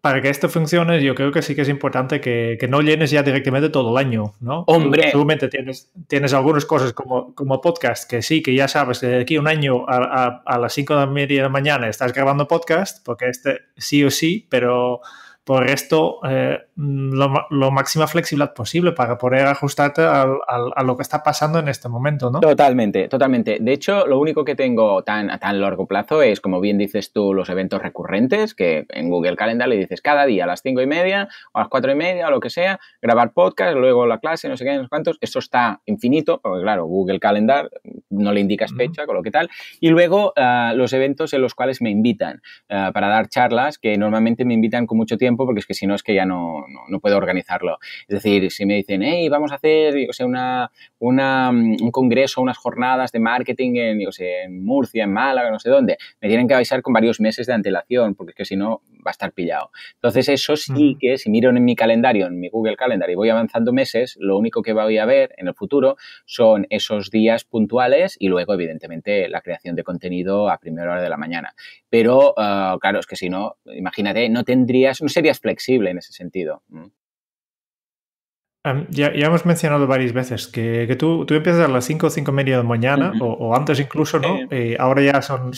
para que esto funcione, yo creo que sí que es importante que, que no llenes ya directamente todo el año, ¿no? Hombre. Seguramente tienes, tienes algunas cosas como, como podcast que sí, que ya sabes que de aquí a un año a, a, a las 5 de la media de la mañana estás grabando podcast, porque este sí o sí, pero por esto eh, mm, lo, máxima flexibilidad posible para poder ajustarte al, a lo que está pasando en este momento, ¿no? Totalmente, totalmente. De hecho, lo único que tengo tan, a tan largo plazo es, como bien dices tú, los eventos recurrentes, que en Google Calendar le dices cada día a las cinco y media o a las cuatro y media o lo que sea, grabar podcast, luego la clase, no sé qué, no sé cuántos. Eso está infinito, porque claro, Google Calendar no le indica fecha, con lo que tal. Y luego ah, los eventos en los cuales me invitan ah, para dar charlas, que normalmente me invitan con mucho tiempo porque es que si no es que ya no, puedo organizarlo. Es decir, si me dicen, hey, vamos a hacer mm, un congreso, unas jornadas de marketing en, en Murcia, en Málaga, no sé dónde, me tienen que avisar con varios meses de antelación porque es que si no va a estar pillado. Entonces eso sí que si miro en mi calendario, en mi Google Calendar y voy avanzando meses, lo único que voy a ver en el futuro son esos días puntuales y luego evidentemente la creación de contenido a primera hora de la mañana. Pero ah, claro, es que si no, imagínate, no tendrías, no serías flexible en ese sentido. ya, hemos mencionado varias veces que, tú, empiezas a las 5, 5 y media de mañana o, antes incluso, ¿no? Eh, ahora ya son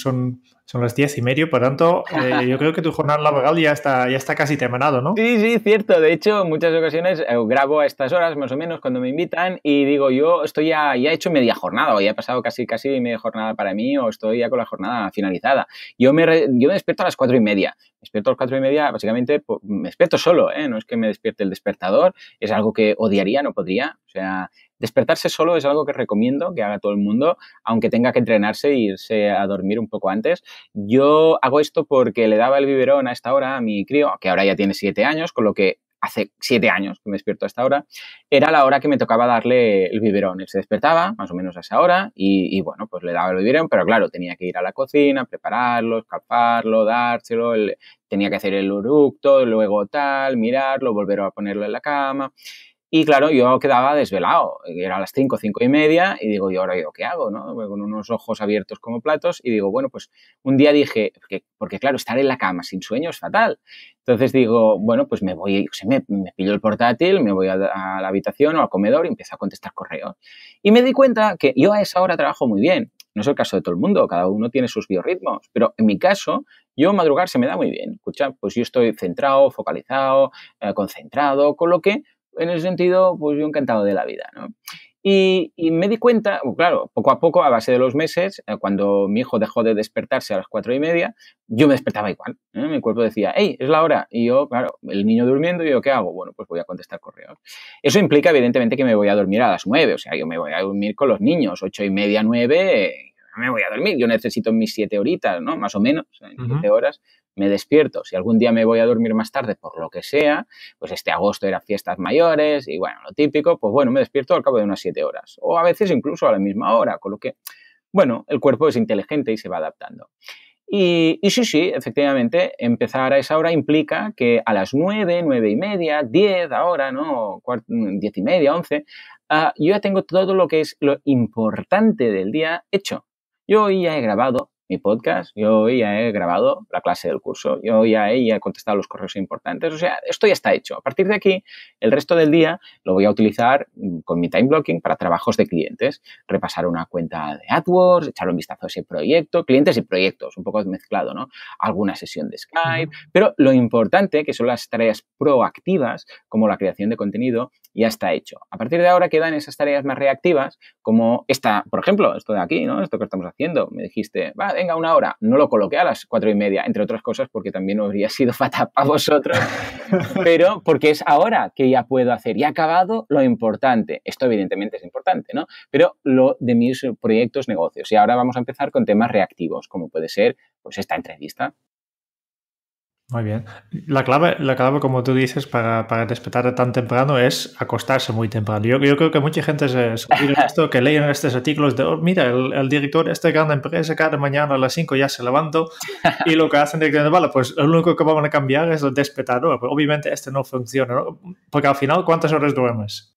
son las diez y medio, por tanto, eh, yo creo que tu jornada laboral ya está, ya está casi terminado, ¿no? Sí, sí, cierto. De hecho, muchas ocasiones eh, grabo a estas horas, más o menos, cuando me invitan y digo, yo estoy ya, ya he hecho media jornada o ya he pasado casi, casi media jornada para mí o estoy ya con la jornada finalizada. Yo me, yo me despierto a las cuatro y media. Me despierto a las cuatro y media, básicamente, me despierto solo, ¿eh? No es que me despierte el despertador, es algo que odiaría, no podría. O sea, Despertarse solo es algo que recomiendo que haga todo el mundo, aunque tenga que entrenarse e irse a dormir un poco antes. Yo hago esto porque le daba el biberón a esta hora a mi crío, que ahora ya tiene siete años, con lo que hace siete años que me despierto a esta hora, era la hora que me tocaba darle el biberón. Él se despertaba más o menos a esa hora y, bueno, pues le daba el biberón, pero claro, tenía que ir a la cocina, prepararlo, escaparlo, dárselo, tenía que hacer el eructo, luego tal, mirarlo, volver a ponerlo en la cama. Y claro, yo quedaba desvelado, era a las cinco, cinco y media, y digo, ¿y ahora yo qué hago? ¿no? Con unos ojos abiertos como platos, y digo, bueno, pues un día dije, porque, claro, estar en la cama sin sueño es fatal. Entonces digo, bueno, pues me voy, me, me pillo el portátil, me voy a, la habitación o al comedor y empiezo a contestar correos. Y me di cuenta que yo a esa hora trabajo muy bien. No es el caso de todo el mundo, cada uno tiene sus biorritmos, pero en mi caso, yo madrugar se me da muy bien. Escucha, pues yo estoy centrado, focalizado, eh, concentrado, con lo que en ese sentido, pues yo encantado de la vida, ¿no? Y, me di cuenta, claro, poco a poco, a base de los meses, eh, cuando mi hijo dejó de despertarse a las cuatro y media, yo me despertaba igual. ¿eh? Mi cuerpo decía, hey, es la hora. Y yo, claro, el niño durmiendo, ¿y yo qué hago? Bueno, pues voy a contestar correo. Eso implica, evidentemente, que me voy a dormir a las nueve. O sea, yo me voy a dormir con los niños, ocho y media, nueve, eh, me voy a dormir. Yo necesito mis siete horitas, ¿no? Más o menos, siete horas me despierto. Si algún día me voy a dormir más tarde, por lo que sea, pues este agosto era fiestas mayores y bueno, lo típico, pues bueno, me despierto al cabo de unas siete horas o a veces incluso a la misma hora, con lo que, bueno, el cuerpo es inteligente y se va adaptando. Y, sí, sí, efectivamente, empezar a esa hora implica que a las nueve, nueve y media, diez ahora, ¿no? diez y media, once, ah, yo ya tengo todo lo que es lo importante del día hecho. Yo ya he grabado mi podcast, yo ya he grabado la clase del curso, yo ya he, contestado los correos importantes, o sea, esto ya está hecho. A partir de aquí, el resto del día lo voy a utilizar mm, con mi time blocking para trabajos de clientes, repasar una cuenta de AdWords, echar un vistazo a ese proyecto, clientes y proyectos, un poco mezclado, ¿no? Alguna sesión de Skype, pero lo importante, que son las tareas proactivas, como la creación de contenido, ya está hecho. A partir de ahora quedan esas tareas más reactivas, como esta, por ejemplo, esto de aquí, ¿no? Esto que estamos haciendo. Me dijiste, vale, venga, una hora, no lo coloqué a las cuatro y media, entre otras cosas porque también habría sido fatal para vosotros, pero porque es ahora que ya puedo hacer. Y ha acabado lo importante. Esto evidentemente es importante, ¿no? Pero lo de mis proyectos, negocios. Y ahora vamos a empezar con temas reactivos, como puede ser pues esta entrevista, muy bien. La clave, la clave como tú dices, para, para despertar tan temprano es acostarse muy temprano. Yo, yo creo que mucha gente se, esto, que leen estos artículos de, oh, mira, el, director de esta gran empresa cada mañana a las 5 ya se levantó y lo que hacen directamente, vale, pues lo único que van a cambiar es el despertador. obviamente este no funciona, ¿no? porque al final, ¿cuántas horas duermes?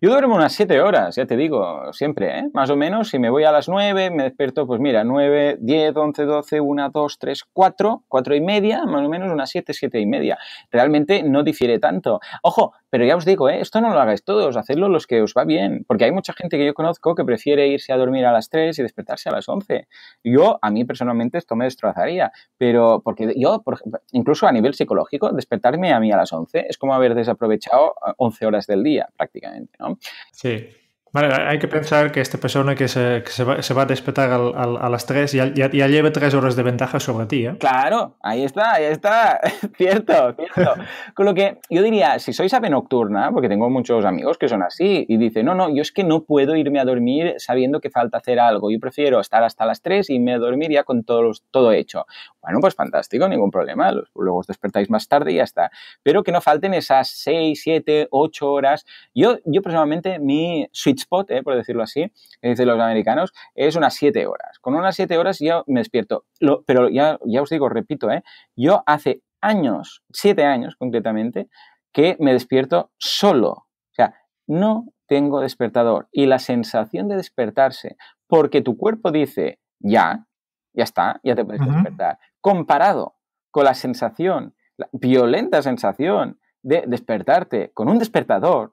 Yo duermo unas 7 horas, ya te digo, siempre, ¿eh? Más o menos, si me voy a las 9, me despierto, pues mira, 9, 10, 11, 12, 1, 2, 3, 4, 4 y media, más o menos unas 7, 7 y media. Realmente no difiere tanto. Ojo, pero ya os digo, ¿eh? esto no lo hagáis todos, hacedlo los que os va bien, porque hay mucha gente que yo conozco que prefiere irse a dormir a las 3 y despertarse a las 11. Yo, a mí personalmente, esto me destrozaría, pero porque yo, por, incluso a nivel psicológico, despertarme a mí a las 11 es como haber desaprovechado 11 eh, horas del día prácticamente. No? Sì. Vale, hay que pensar que esta persona que se, se, va, se va, a despertar al, a las 3 ya, ya, lleva 3 horas de ventaja sobre ti. ¿eh? Claro, ahí está, ahí está. cierto, cierto. Con lo que yo diría, si sois ave nocturna, porque tengo muchos amigos que son así y dicen, no, no, yo es que no puedo irme a dormir sabiendo que falta hacer algo. Yo prefiero estar hasta las 3 y me a dormir ya con todo, todo hecho. Bueno, pues fantástico, ningún problema. Luego os despertáis más tarde y ya está. Pero que no falten esas 6, 7, 8 horas. Yo, yo personalmente, mi switch spot, eh, por decirlo así, que dicen los americanos, es unas 7 horas. Con unas 7 horas ya me despierto. pero ya, os digo, repito, eh, yo hace años, siete años concretamente, que me despierto solo. O sea, no tengo despertador. Y la sensación de despertarse, porque tu cuerpo dice, ya, ya está, ya te puedes despertar, comparado con la sensación, la violenta sensación de despertarte con un despertador,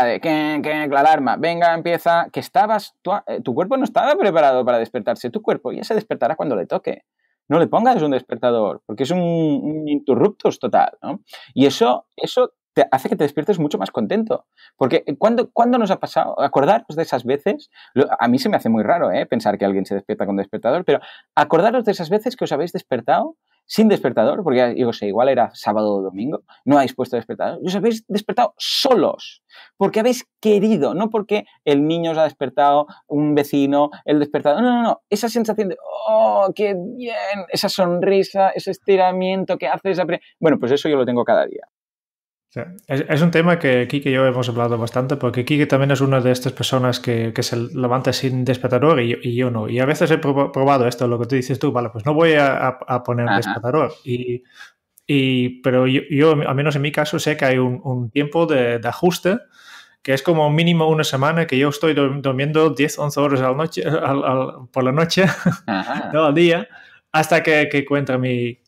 de, la alarma, venga, empieza, que estabas, eh, tu, cuerpo no estaba preparado para despertarse, tu cuerpo ya se despertará cuando le toque. No le pongas un despertador, porque es un, un interruptus total, ¿no? Y eso, eso te hace que te despiertes mucho más contento. Porque eh, cuando nos ha pasado? Acordaros de esas veces, a mí se me hace muy raro ¿eh? pensar que alguien se despierta con despertador, pero acordaros de esas veces que os habéis despertado sin despertador, porque sé, igual era sábado o domingo, no habéis puesto despertador, y os habéis despertado solos porque habéis querido, no porque el niño os ha despertado, un vecino, el despertado. No, no, no. Esa sensación de, oh, qué bien, esa sonrisa, ese estiramiento que haces. Bueno, pues eso yo lo tengo cada día. Es, un tema que Kike y yo hemos hablado bastante, porque Kike también es una de estas personas que, que se levanta sin despertador y, yo no. Y a veces he probado esto, lo que tú dices tú, vale, pues no voy a, poner despertador. Y pero yo, yo, al menos en mi caso, sé que hay un, tiempo de, ajuste que es como mínimo una semana que yo estoy durmiendo 10, 11 horas al noche, por la noche, todo el día, hasta que, que encuentre mi,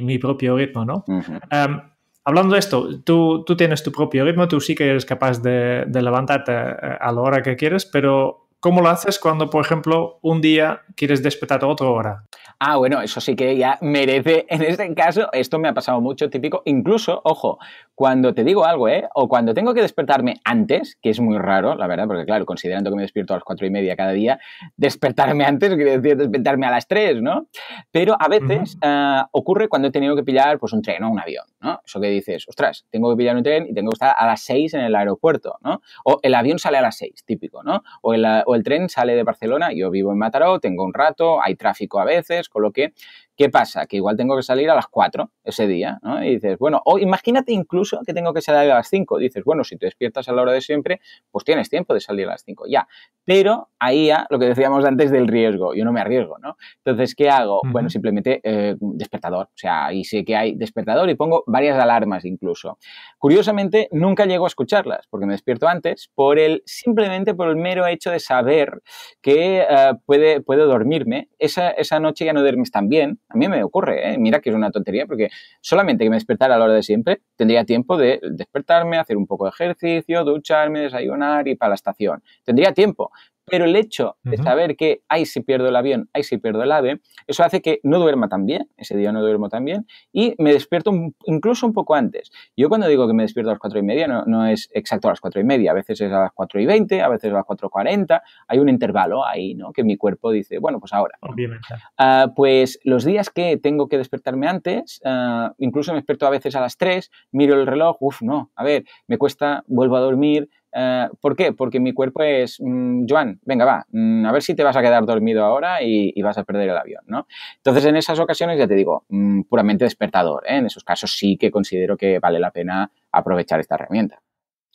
mi, propio ritmo, ¿no? Em, hablando de esto, tú, tú, tienes tu propio ritmo, tú sí que eres capaz de levantarte eh, a la hora que quieres, pero ¿Cómo lo haces cuando, por ejemplo, un día quieres despertar otra hora? Ah, bueno, eso sí que ya merece, en este caso, esto me ha pasado mucho, típico, incluso, ojo, cuando te digo algo, ¿eh? O cuando tengo que despertarme antes, que es muy raro, la verdad, porque claro, considerando que me despierto a las cuatro y media cada día, despertarme antes quiere decir despertarme a las tres, ¿no? Pero a veces ah, ocurre cuando he tenido que pillar, pues, un tren o un avión, ¿no? Eso que dices, ostras, tengo que pillar un tren y tengo que estar a las seis en el aeropuerto, ¿no? O el avión sale a las seis, típico, ¿no? O el, el tren sale de Barcelona, yo vivo en Mataró, tengo un rato, hay tráfico a veces, con lo que ¿Qué pasa? Que igual tengo que salir a las 4 ese día, ¿no? Y dices, bueno, o imagínate incluso que tengo que salir a las 5. Dices, bueno, si te despiertas a la hora de siempre, pues tienes tiempo de salir a las 5, ya. Pero ahí ya, lo que decíamos antes del riesgo, yo no me arriesgo, ¿no? Entonces, ¿qué hago? Bueno, simplemente eh, despertador, o sea, y sé que hay despertador y pongo varias alarmas incluso. Curiosamente, nunca llego a escucharlas, porque me despierto antes, por el, simplemente por el mero hecho de saber que eh, puede, puedo dormirme. Esa, esa noche ya no duermes tan bien, a mí me ocurre, ¿eh? mira que es una tontería, porque solamente que me despertara a la hora de siempre, tendría tiempo de despertarme, hacer un poco de ejercicio, ducharme, desayunar y para la estación. Tendría tiempo, pero el hecho de saber que, ay, si pierdo el avión, ay, si pierdo el ave, eso hace que no duerma tan bien, ese día no duermo tan bien, y me despierto incluso un poco antes. Yo cuando digo que me despierto a las cuatro y media, no, es exacto a las cuatro y media, a veces es a las cuatro y veinte, a veces a las cuatro cuarenta, hay un intervalo ahí, ¿no? Que mi cuerpo dice, bueno, pues ahora. Obviamente. Ah, pues los días que tengo que despertarme antes, ah, incluso me despierto a veces a las tres, miro el reloj, uff, no, a ver, me cuesta, vuelvo a dormir, eh, ¿Por qué? Porque mi cuerpo es, mm, Joan, venga, va, mm, a ver si te vas a quedar dormido ahora y, vas a perder el avión, ¿no? Entonces, en esas ocasiones, ya te digo, mm, puramente despertador, ¿eh? En esos casos sí que considero que vale la pena aprovechar esta herramienta.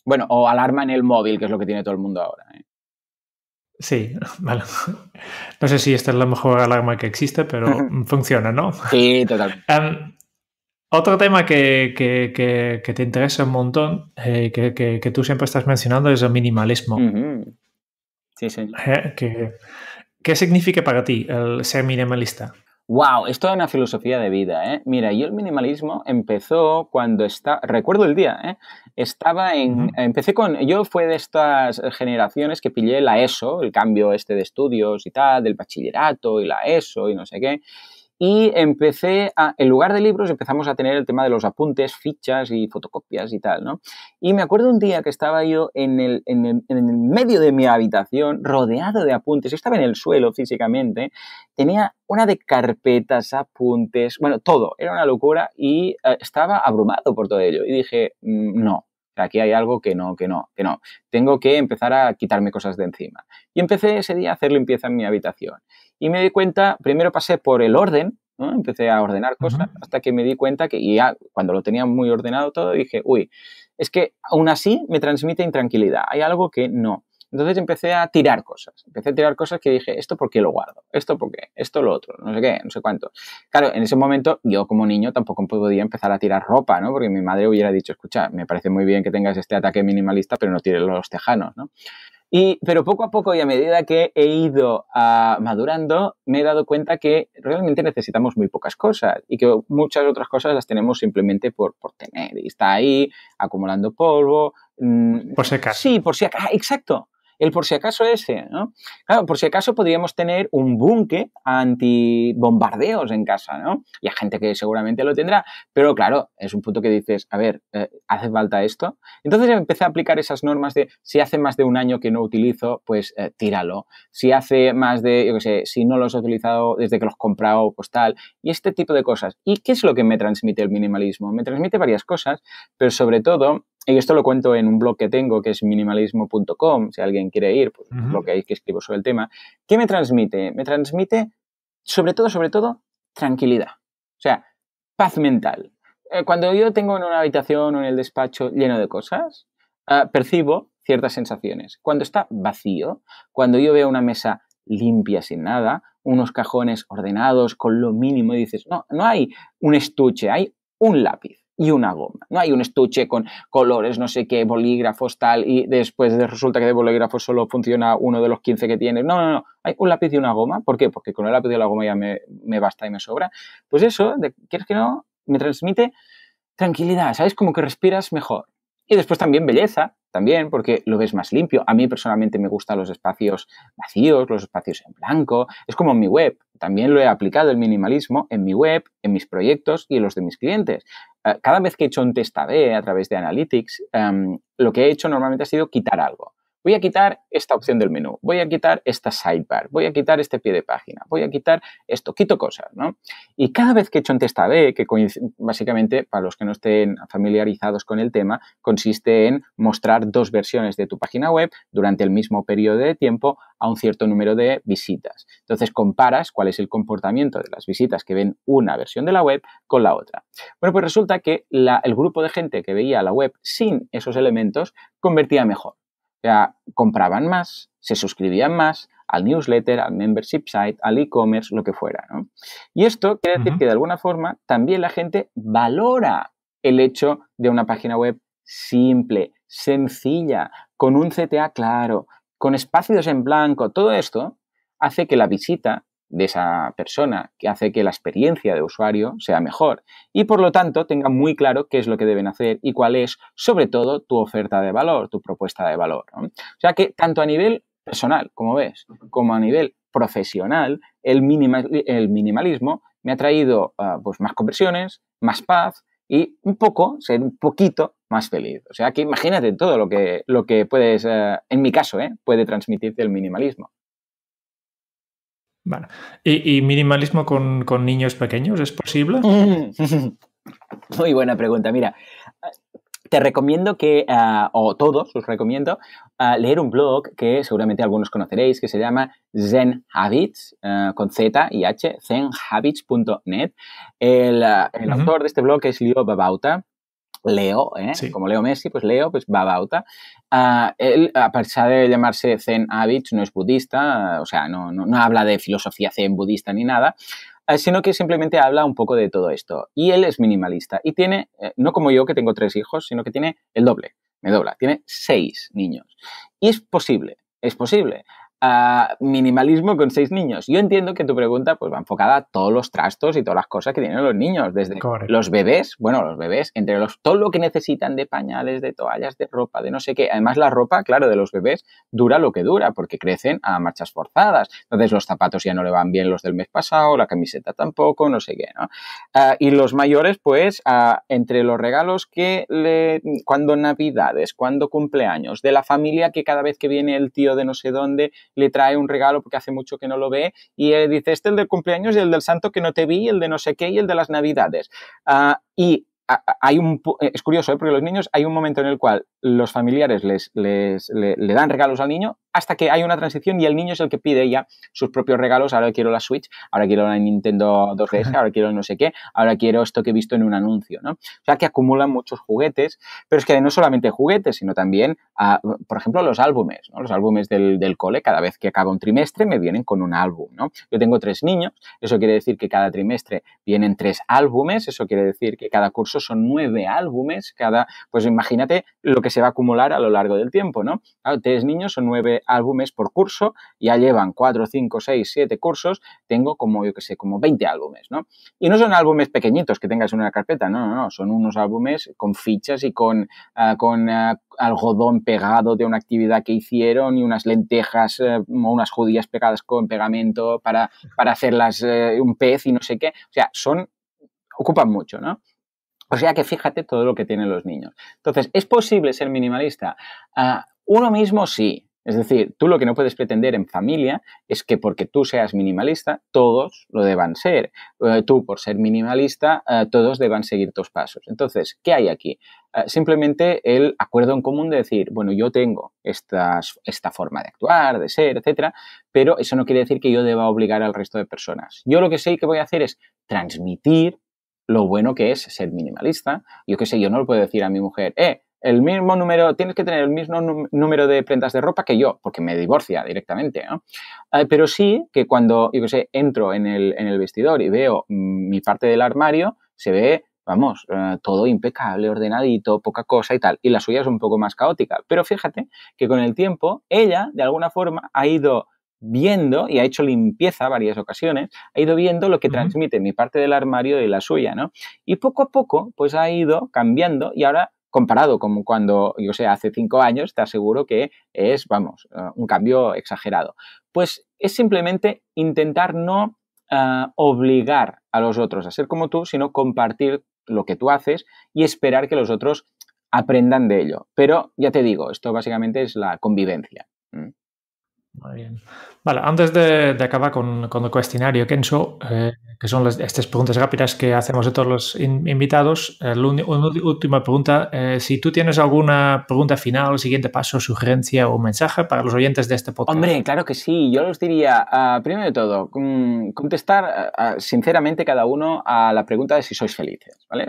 Bueno, o alarma en el móvil, que es lo que tiene todo el mundo ahora. ¿eh? Sí, vale. No sé si esta es la mejor alarma que existe, pero funciona, ¿no? Sí, totalmente. Em, otro tema que, que, te interesa un montón, eh, que, tú siempre estás mencionando, es el minimalismo. Sí, Sí, señor. Eh, ¿Qué significa para ti el ser minimalista? Wow, esto es una filosofía de vida, ¿eh? Mira, yo el minimalismo empezó cuando estaba, recuerdo el día, ¿eh? Estaba en, empecé con, yo fue de estas generaciones que pillé la ESO, el cambio este de estudios y tal, del bachillerato y la ESO y no sé qué, y empecé a, en lugar de libros, empezamos a tener el tema de los apuntes, fichas y fotocopias y tal, ¿no? Y me acuerdo un día que estaba yo en el, medio de mi habitación, rodeado de apuntes, estaba en el suelo físicamente, tenía una de carpetas, apuntes, bueno, todo, era una locura y eh, estaba abrumado por todo ello. Y dije, mm, no, aquí hay algo que no, que no, que no. Tengo que empezar a quitarme cosas de encima. Y empecé ese día a hacer limpieza en mi habitación. Y me di cuenta, primero pasé por el orden, ¿no? empecé a ordenar cosas, hasta que me di cuenta que, y ya cuando lo tenía muy ordenado todo, dije, uy, es que aún así me transmite intranquilidad, hay algo que no. Entonces empecé a tirar cosas, empecé a tirar cosas que dije, esto por qué lo guardo, esto por qué, esto lo otro, no sé qué, no sé cuánto. Claro, en ese momento yo como niño tampoco podía empezar a tirar ropa, ¿no? Porque mi madre hubiera dicho, escucha, me parece muy bien que tengas este ataque minimalista, pero no tires los tejanos, ¿no? Y, pero poco a poco y a medida que he ido ah, madurando, me he dado cuenta que realmente necesitamos muy pocas cosas y que muchas otras cosas las tenemos simplemente por, por tener. Y está ahí acumulando polvo. Mm, por si Sí, por si acaso. Exacto, el por si acaso ese, ¿no? Claro, por si acaso podríamos tener un búnker antibombardeos en casa, ¿no? Y hay gente que seguramente lo tendrá, pero claro, es un punto que dices, a ver, eh, ¿hace falta esto? Entonces empecé a aplicar esas normas de si hace más de un año que no utilizo, pues eh, tíralo. Si hace más de, yo qué sé, si no los he utilizado desde que los he comprado, pues tal. Y este tipo de cosas. ¿Y qué es lo que me transmite el minimalismo? Me transmite varias cosas, pero sobre todo y esto lo cuento en un blog que tengo, que es minimalismo.com, si alguien quiere ir, pues lo que hay que escribo sobre el tema. ¿Qué me transmite? Me transmite, sobre todo, sobre todo, tranquilidad. O sea, paz mental. Eh, cuando yo tengo en una habitación o en el despacho lleno de cosas, eh, percibo ciertas sensaciones. Cuando está vacío, cuando yo veo una mesa limpia sin nada, unos cajones ordenados con lo mínimo, y dices, no, no hay un estuche, hay un lápiz y una goma. No hay un estuche con colores, no sé qué, bolígrafos, tal, y después resulta que de bolígrafo solo funciona uno de los 15 que tiene No, no, no. Hay un lápiz y una goma. ¿Por qué? Porque con el lápiz y la goma ya me, me basta y me sobra. Pues eso, de, ¿quieres que no? Me transmite tranquilidad, ¿sabes? Como que respiras mejor. Y después también belleza, también, porque lo ves más limpio. A mí personalmente me gustan los espacios vacíos, los espacios en blanco. Es como en mi web. También lo he aplicado el minimalismo en mi web, en mis proyectos y en los de mis clientes. Eh, cada vez que he hecho un test a a través de Analytics, em, lo que he hecho normalmente ha sido quitar algo. Voy a quitar esta opción del menú, voy a quitar esta sidebar, voy a quitar este pie de página, voy a quitar esto, quito cosas, ¿no? Y cada vez que he hecho un test AB, que básicamente, para los que no estén familiarizados con el tema, consiste en mostrar dos versiones de tu página web durante el mismo periodo de tiempo a un cierto número de visitas. Entonces comparas cuál es el comportamiento de las visitas que ven una versión de la web con la otra. Bueno, pues resulta que el grupo de gente que veía la web sin esos elementos convertía mejor sea, compraban más, se suscribían más al newsletter, al membership site, al e-commerce, lo que fuera. Y esto quiere decir que de alguna forma también la gente valora el hecho de una página web simple, sencilla, con un CTA claro, con espacios en blanco. Todo esto hace que la visita de esa persona, que hace que la experiencia de usuario sea mejor y por lo tanto tenga muy claro qué es lo que deben hacer y cuál es sobre todo tu oferta de valor, tu propuesta de valor. O sea que tanto a nivel personal, como ves, como a nivel profesional, el, minimalismo me ha traído ah, pues, más conversiones, más paz y un poco, ser un poquito más feliz. O sea que imagínate todo lo que, lo que puedes, eh, en mi caso, ¿eh? puede transmitirte el minimalismo. Bueno, ¿Y, minimalismo con, niños pequeños es posible? Muy buena pregunta. Mira, te recomiendo que, ah, o todos os recomiendo, ah, leer un blog que seguramente algunos conoceréis, que se llama Zen Habits, ah, con Z y H, zenhabits.net. El, el autor de este blog es Leo Babauta. Leo, ¿eh? como Leo Messi, pues Leo, pues Babauta. Ah, él, a pesar de llamarse Zen Abich, no es budista, o sea, no, no habla de filosofía zen budista ni nada, eh, sino que simplemente habla un poco de todo esto. Y él es minimalista y tiene, eh, no como yo que tengo tres hijos, sino que tiene el doble, me dobla, tiene seis niños. Y es posible, es posible minimalismo con seis niños. Yo entiendo que tu pregunta pues, va enfocada a todos los trastos y todas las cosas que tienen los niños, desde los bebés, bueno, los bebés, entre los, todo lo que necesitan de pañales, de toallas, de ropa, de no sé qué. Además, la ropa, claro, de los bebés dura lo que dura, porque crecen a marchas forzadas. Entonces, los zapatos ya no le van bien los del mes pasado, la camiseta tampoco, no sé qué, ¿no? Ah, y los mayores, pues, ah, entre los regalos que le. cuando Navidades, cuando cumpleaños, de la familia que cada vez que viene el tío de no sé dónde, le trae un regalo porque hace mucho que no lo ve y dice, este es el del cumpleaños y el del santo que no te vi, el de no sé qué y el de las navidades. Ah, y eh, es curioso, ¿eh? porque los niños hay un momento en el cual los familiares les, le, dan regalos al niño hasta que hay una transición y el niño es el que pide ya sus propios regalos. Ahora quiero la Switch, ahora quiero la Nintendo 2DS, ahora quiero no sé qué, ahora quiero esto que he visto en un anuncio. ¿no? O sea que acumulan muchos juguetes, pero es que no solamente juguetes, sino también, ah, por ejemplo, los álbumes. Los álbumes del, del, cole, cada vez que acaba un trimestre me vienen con un álbum. ¿no? Yo tengo tres niños, eso quiere decir que cada trimestre vienen tres álbumes, eso quiere decir que cada curso son nueve álbumes cada, pues imagínate lo que se va a acumular a lo largo del tiempo, ¿no? tres niños son nueve álbumes por curso, ya llevan cuatro, cinco, seis, siete cursos, tengo como, yo que sé, como veinte álbumes, ¿no? Y no son álbumes pequeñitos que tengas en una carpeta, no, no, no, son unos álbumes con fichas y con, ah, ah, algodón pegado de una actividad que hicieron y unas lentejas eh, o unas judías pegadas con pegamento para, para hacerlas eh, un pez y no sé qué. O sea, son ocupan mucho, ¿no? O sea que fíjate todo lo que tienen los niños. Entonces, ¿es posible ser minimalista? Ah, uno mismo sí. Es decir, tú lo que no puedes pretender en familia es que porque tú seas minimalista, todos lo deban ser. Eh, tú, por ser minimalista, eh, todos deban seguir tus pasos. Entonces, ¿qué hay aquí? Eh, simplemente el acuerdo en común de decir, bueno, yo tengo esta forma de actuar, de ser, etcétera, pero eso no quiere decir que yo deba obligar al resto de personas. Yo lo que sé que voy a hacer es transmitir lo bueno que es ser minimalista. Yo qué sé, yo no le puedo decir a mi mujer, eh, el mismo número, tienes que tener el mismo número de prendas de ropa que yo, porque me divorcia directamente, ¿no? Eh, pero sí que cuando, yo qué sé, entro en el, vestidor y veo mm, mi parte del armario, se ve vamos, eh, todo impecable, ordenadito, poca cosa y tal. Y la suya es un poco más caótica. Pero fíjate que con el tiempo ella, de alguna forma, ha ido viendo, y ha hecho limpieza varias ocasiones, ha ido viendo lo que transmite mi parte del armario y la suya, ¿no? Y poco a poco, pues ha ido cambiando y ahora comparado con cuando, yo sé, hace cinco años, te aseguro que es, vamos, eh, un cambio exagerado. Pues es simplemente intentar no eh, obligar a los otros a ser como tú, sino compartir lo que tú haces y esperar que los otros aprendan de ello. Pero ya te digo, esto básicamente es la convivencia. Muy bien. Vale, antes de, acabar con, el cuestionario, Kenso, eh, que son estas preguntas rápidas que hacemos de todos los invitados, eh, última pregunta, eh, si tú tienes alguna pregunta final, siguiente paso, sugerencia o mensaje para los oyentes de este podcast. Hombre, claro que sí, yo los diría, ah, primero de todo, contestar ah, ah, sinceramente cada uno a la pregunta de si sois felices, ¿vale?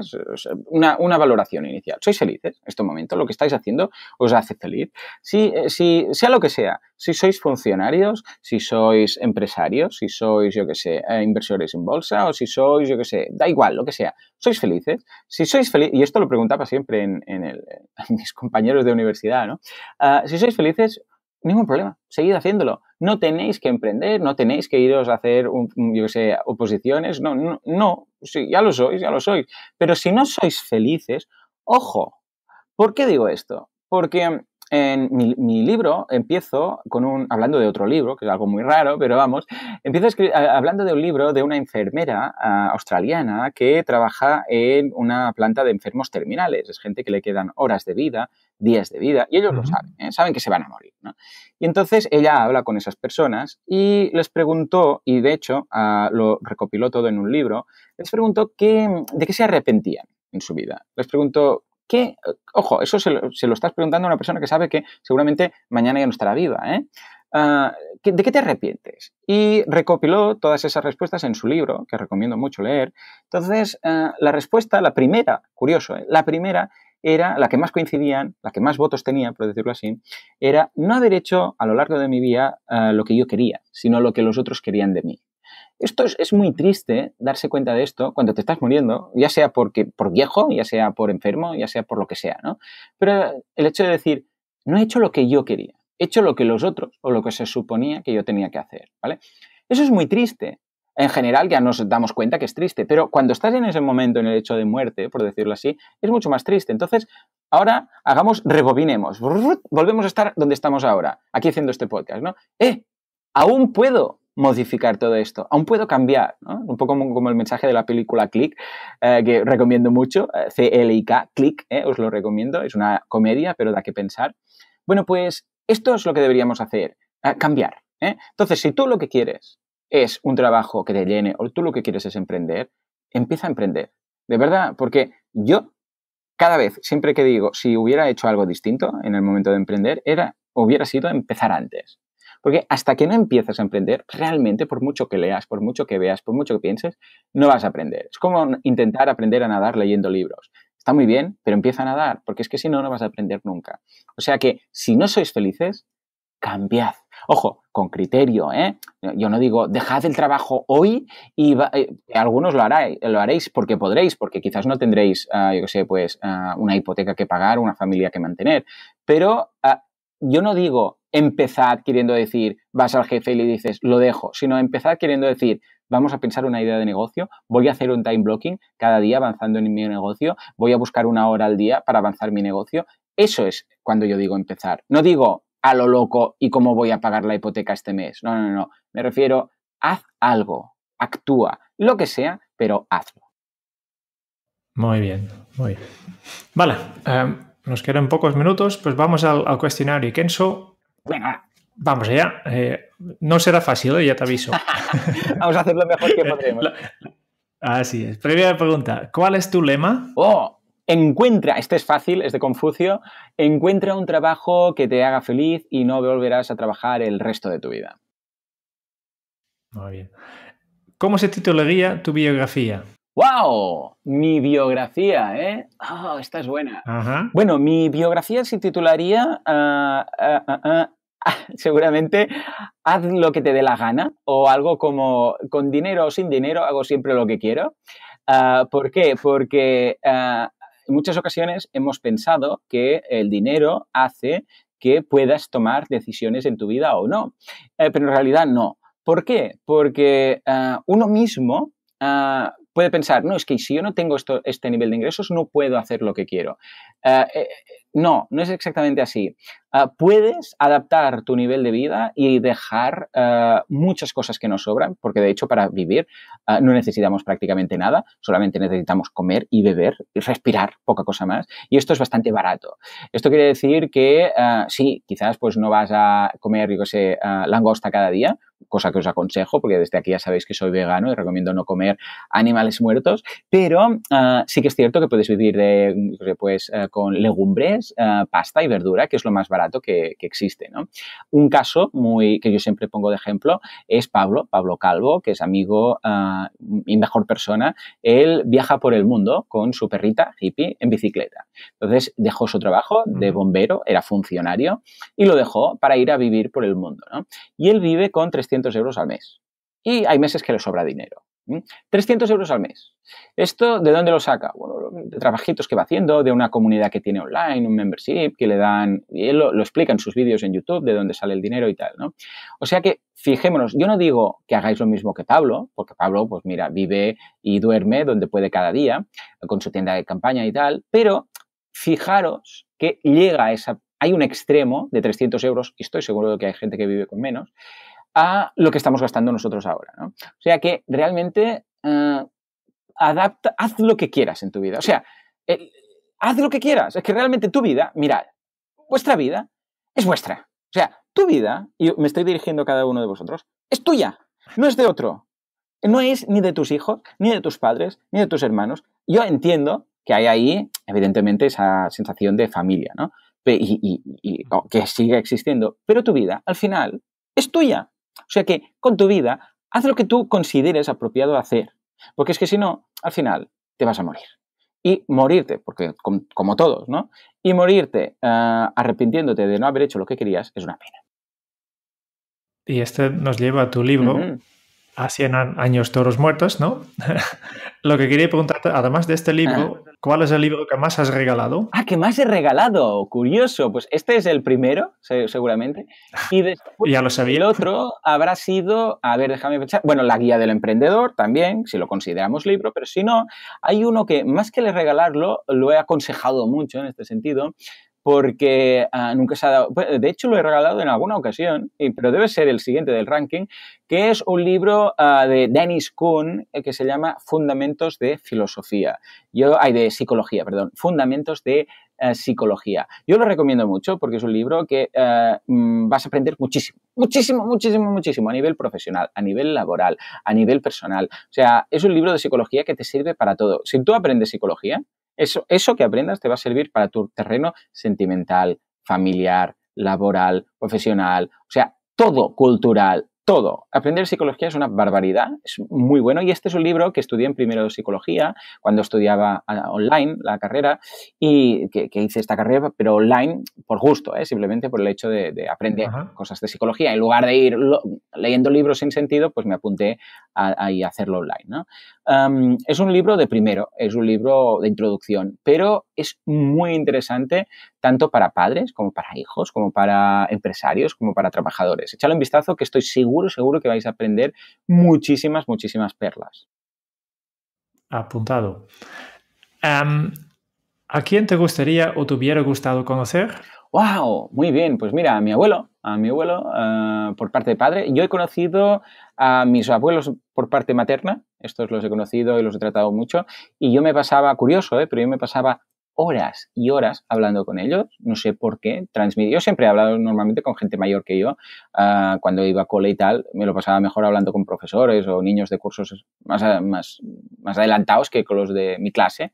Una, valoración inicial. ¿Sois felices en este momento? ¿Lo que estáis haciendo os hace feliz? si sea lo que sea si sois funcionarios, si sois empresarios, si sois, yo que sé, eh, inversores en bolsa o si sois, yo que sé, da igual, lo que sea, sois felices. Si sois felices, y esto lo preguntaba siempre en, mis compañeros de universidad, ¿no? Ah, si sois felices, ningún problema, seguid haciéndolo. No tenéis que emprender, no tenéis que iros a hacer, yo que sé, oposiciones, no, no, no, sí, ya lo sois, ya lo sois. Pero si no sois felices, ojo, ¿por qué digo esto? Porque en mi, libro empiezo con un, hablando de otro libro, que es algo muy raro, pero vamos, empiezo hablando de un libro de una enfermera ah, australiana que trabaja en una planta de enfermos terminales. Es gente que le quedan horas de vida, días de vida, y ellos lo saben, ¿eh? saben que se van a morir. Y entonces ella habla con esas personas y les preguntó, y de hecho ah, lo recopiló todo en un libro, les preguntó qué, de qué se arrepentían en su vida. Les preguntó que, ojo, eso se lo, estás preguntando a una persona que sabe que seguramente mañana ya no estará viva, ¿eh? Ah, ¿De qué te arrepientes? Y recopiló todas esas respuestas en su libro, que recomiendo mucho leer. Entonces, ah, la respuesta, la primera, curioso, ¿eh? la primera era la que más coincidían, la que más votos tenía, por decirlo así, era no haber hecho a lo largo de mi vida ah, lo que yo quería, sino lo que los otros querían de mí. Esto es, muy triste darse cuenta de esto cuando te estás muriendo, ya sea porque, por viejo, ya sea por enfermo, ya sea por lo que sea, ¿no? Pero el hecho de decir, no he hecho lo que yo quería, he hecho lo que los otros o lo que se suponía que yo tenía que hacer, ¿vale? Eso es muy triste. En general ya nos damos cuenta que es triste, pero cuando estás en ese momento, en el hecho de muerte, por decirlo así, es mucho más triste. Entonces, ahora hagamos, rebobinemos, volvemos a estar donde estamos ahora, aquí haciendo este podcast, ¿no? ¡Eh! Aún puedo, modificar todo esto. Aún puedo cambiar, Un poco como, el mensaje de la película Click, eh, que recomiendo mucho, eh, C-L-I-K, Click, eh, os lo recomiendo, es una comedia, pero da que pensar. Bueno, pues esto es lo que deberíamos hacer, cambiar. Entonces, si tú lo que quieres es un trabajo que te llene o tú lo que quieres es emprender, empieza a emprender. De verdad, porque yo cada vez, siempre que digo, si hubiera hecho algo distinto en el momento de emprender, era, hubiera sido empezar antes. Porque hasta que no empiezas a emprender, realmente, por mucho que leas, por mucho que veas, por mucho que pienses, no vas a aprender. Es como intentar aprender a nadar leyendo libros. Está muy bien, pero empieza a nadar, porque es que si no, no vas a aprender nunca. O sea que si no sois felices, cambiad. Ojo, con criterio, ¿eh? Yo no digo, dejad el trabajo hoy y eh, algunos lo, hará, lo haréis porque podréis, porque quizás no tendréis, ah, yo qué sé, pues ah, una hipoteca que pagar, una familia que mantener, pero ah, yo no digo empezar queriendo decir, vas al jefe y le dices, lo dejo, sino empezar queriendo decir, vamos a pensar una idea de negocio, voy a hacer un time blocking cada día avanzando en mi negocio, voy a buscar una hora al día para avanzar mi negocio. Eso es cuando yo digo empezar. No digo a lo loco y cómo voy a pagar la hipoteca este mes. No, no, no. Me refiero, haz algo, actúa, lo que sea, pero hazlo. Muy bien, muy bien. Vale. Em, nos quedan pocos minutos, pues vamos al, cuestionario. Kenso, Venga. vamos allá. Eh, no será fácil, ¿eh? ya te aviso. vamos a hacer lo mejor que podremos. Así es. Previa pregunta, ¿cuál es tu lema? Oh, encuentra, este es fácil, es de Confucio, encuentra un trabajo que te haga feliz y no volverás a trabajar el resto de tu vida. Muy bien. ¿Cómo se titularía tu biografía? ¡Wow! Mi biografía, ¿eh? Ah, esta es buena! Bueno, mi biografía se titularía ah, ah, seguramente Haz lo que te dé la gana o algo como con dinero o sin dinero hago siempre lo que quiero. ¿Por qué? Porque en muchas ocasiones hemos pensado que el dinero hace que puedas tomar decisiones en tu vida o no, eh, pero en realidad no. ¿Por qué? Porque uno mismo puede pensar, no, es que si yo no tengo esto, este nivel de ingresos no puedo hacer lo que quiero. Eh, eh, no, no es exactamente así. Ah, puedes adaptar tu nivel de vida y dejar ah, muchas cosas que nos sobran, porque de hecho para vivir ah, no necesitamos prácticamente nada, solamente necesitamos comer y beber y respirar, poca cosa más, y esto es bastante barato. Esto quiere decir que sí, quizás pues no vas a comer, yo qué sé, langosta cada día, cosa que os aconsejo, porque desde aquí ya sabéis que soy vegano y recomiendo no comer animales muertos, pero sí que es cierto que puedes vivir pues, con legumbres, eh, pasta y verdura, que es lo más barato que, existe. Un caso muy que yo siempre pongo de ejemplo es Pablo, Pablo Calvo, que es amigo eh, y mejor persona. Él viaja por el mundo con su perrita hippie en bicicleta. Entonces dejó su trabajo de bombero, era funcionario, y lo dejó para ir a vivir por el mundo. Y él vive con 300 euros al mes. Y hay meses que le sobra dinero. 300 ¿Mm? euros al mes. ¿Esto de dónde lo saca? Bueno, de trabajitos que va haciendo, de una comunidad que tiene online, un membership, que le dan, y él lo, explica en sus vídeos en YouTube, de dónde sale el dinero y tal, ¿no? O sea que, fijémonos, yo no digo que hagáis lo mismo que Pablo, porque Pablo, pues mira, vive y duerme donde puede cada día, con su tienda de campaña y tal, pero fijaros que llega a esa... Hay un extremo de 300 euros, y estoy seguro de que hay gente que vive con menos, a lo que estamos gastando nosotros ahora. ¿no? O sea que realmente eh, adapta, haz lo que quieras en tu vida. O sea, haz lo que quieras. Es que realmente tu vida, mirad, vuestra vida es vuestra. O sea, tu vida, y me estoy dirigiendo a cada uno de vosotros, es tuya, no es de otro. No es ni de tus hijos, ni de tus padres, ni de tus hermanos. Yo entiendo que hay ahí, evidentemente, esa sensación de familia, ¿no? que sigue existiendo. Pero tu vida, al final, es tuya. O sea que con tu vida, haz lo que tú consideres apropiado hacer, porque es que si no, al final te vas a morir. Y morirte, porque como todos, ¿no? Y morirte ah, arrepintiéndote de no haber hecho lo que querías es una pena. Y este nos lleva a tu libro, a 100 años toros muertos, ¿no? Lo que quería preguntarte, además de este libro, ah. ¿cuál es el libro que más has regalado? Ah, ¿qué más he regalado, curioso. Pues este es el primero, seguramente. Y después ya lo sabía. el otro habrá sido, a ver, déjame pensar, bueno, La Guía del Emprendedor también, si lo consideramos libro, pero si no, hay uno que más que le regalarlo, lo he aconsejado mucho en este sentido, porque ah, nunca se ha dado, de hecho lo he regalado en alguna ocasión, pero debe ser el siguiente del ranking, que es un libro ah, de Dennis Kuhn eh, que se llama Fundamentos de Filosofía, yo, ay, de Psicología, perdón, Fundamentos de eh, Psicología. Yo lo recomiendo mucho porque es un libro que eh, mm, vas a aprender muchísimo, muchísimo, muchísimo, muchísimo a nivel profesional, a nivel laboral, a nivel personal. O sea, es un libro de psicología que te sirve para todo. Si tú aprendes psicología, eso, que aprendas te va a servir para tu terreno sentimental, familiar, laboral, profesional, o sea, todo cultural, todo. Aprender psicología es una barbaridad, es muy bueno. Y este es un libro que estudié en primero de psicología, cuando estudiaba ah, online la carrera, y que, hice esta carrera, pero online por gusto, ¿eh? simplemente por el hecho de, aprender cosas de psicología. En lugar de ir leyendo libros sin sentido, pues me apunté a, a hacerlo online. ¿no? es un libro de primero, es un libro de introducción, pero es muy interesante tanto para padres como para hijos, como para empresarios, como para trabajadores. Echadle un vistazo que estoy seguro, seguro que vais a aprender muchísimas, muchísimas perlas. Apuntado. ¿A quién te gustaría o te hubiera gustado conocer? ¡Wow! Muy bien, pues mira, a mi abuelo, a mi abuelo eh, por parte de padre. Yo he conocido a mis abuelos por parte materna, estos los he conocido y los he tratado mucho, y yo me pasaba, curioso, eh, pero yo me pasaba horas y horas hablando con ellos, no sé por qué, transmitió Yo siempre he hablado normalmente con gente mayor que yo, eh, cuando iba a cole y tal, me lo pasaba mejor hablando con profesores o niños de cursos más, más adelantados que con los de mi clase,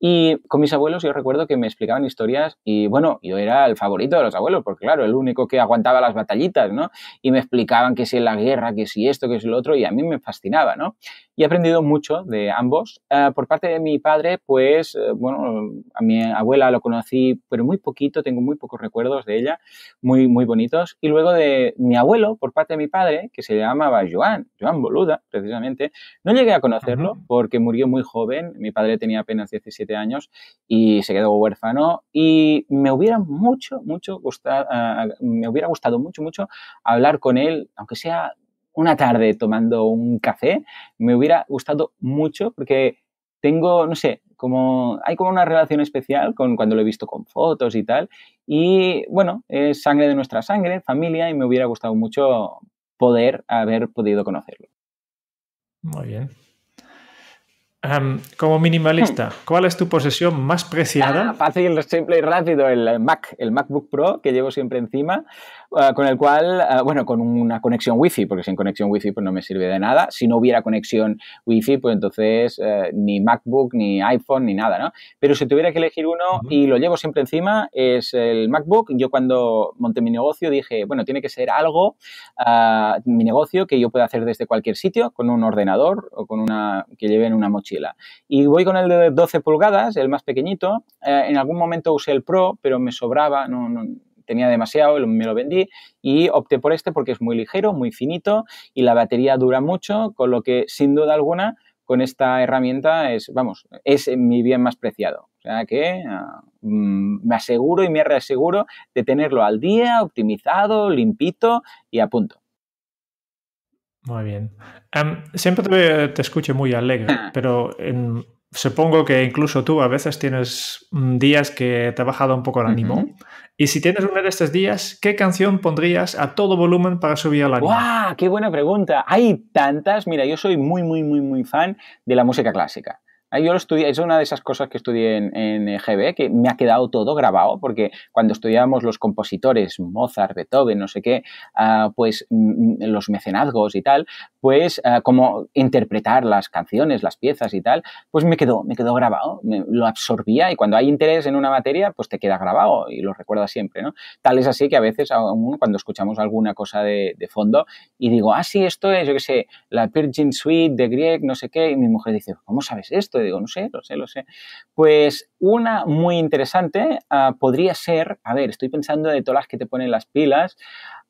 y con mis abuelos yo recuerdo que me explicaban historias y bueno, yo era el favorito de los abuelos, porque claro, el único que aguantaba las batallitas, ¿no? Y me explicaban que si la guerra, que si esto, que si lo otro, y a mí me fascinaba, ¿no? Y he aprendido mucho de ambos. Eh, por parte de mi padre, pues, eh, bueno, a mi abuela lo conocí, pero muy poquito, tengo muy pocos recuerdos de ella, muy, muy bonitos. Y luego de mi abuelo, por parte de mi padre, que se llamaba Joan, Joan Boluda, precisamente, no llegué a conocerlo porque murió muy joven, mi padre tenía apenas 17 años y se quedó huérfano y me hubiera mucho, mucho gustado, ah, me hubiera gustado mucho, mucho hablar con él, aunque sea una tarde tomando un café, me hubiera gustado mucho porque tengo, no sé, como hay como una relación especial con cuando lo he visto con fotos y tal. Y bueno, es sangre de nuestra sangre, familia, y me hubiera gustado mucho poder haber podido conocerlo. Muy bien como minimalista, hmm. ¿cuál es tu posesión más preciada? Ah, fácil, simple y rápido, el Mac, el MacBook Pro que llevo siempre encima, Ah, con el cual, ah, bueno, con una conexión wifi, porque sin conexión wifi pues no me sirve de nada. Si no hubiera conexión wifi, pues entonces eh, ni MacBook, ni iPhone, ni nada, ¿no? Pero si tuviera que elegir uno y lo llevo siempre encima, es el MacBook. Yo cuando monté mi negocio dije, bueno, tiene que ser algo, ah, mi negocio, que yo pueda hacer desde cualquier sitio, con un ordenador o con una que lleve en una mochila. Y voy con el de 12 pulgadas, el más pequeñito. Eh, en algún momento usé el Pro, pero me sobraba, no, no tenía demasiado, me lo vendí y opté por este porque es muy ligero, muy finito y la batería dura mucho, con lo que sin duda alguna con esta herramienta es, vamos, es mi bien más preciado. O sea que ah, mm, me aseguro y me reaseguro de tenerlo al día, optimizado, limpito y a punto. Muy bien. Em, siempre te, escucho muy alegre, pero supongo que incluso tú a veces tienes mm, días que te ha bajado un poco el ánimo. Y si tienes una de estos días, ¿qué canción pondrías a todo volumen para subir al ánimo? ¡Guau! ¡Qué buena pregunta! Hay tantas. Mira, yo soy muy, muy, muy, muy fan de la música clásica. Ah, yo lo estudié, es una de esas cosas que estudié en, eh, GB, que me ha quedado todo grabado, porque cuando estudiábamos los compositores, Mozart, Beethoven, no sé qué, ah, pues mm, mm, los mecenazgos y tal, pues ah, cómo interpretar las canciones, las piezas y tal, pues me quedó, me quedó grabado, lo absorbía y cuando hay interés en una materia, pues te queda grabado y lo recuerdas siempre, ¿no? Tal es así que a veces aún cuando escuchamos alguna cosa de, de fondo y digo, ah, sí, esto es, yo qué sé, la Virgin Suite de Grieg, no sé qué, y mi mujer dice, ¿cómo sabes esto? digo, no sé, lo sé, lo sé. Pues una muy interesante ah, podría ser, a ver, estoy pensando de todas las que te ponen las pilas.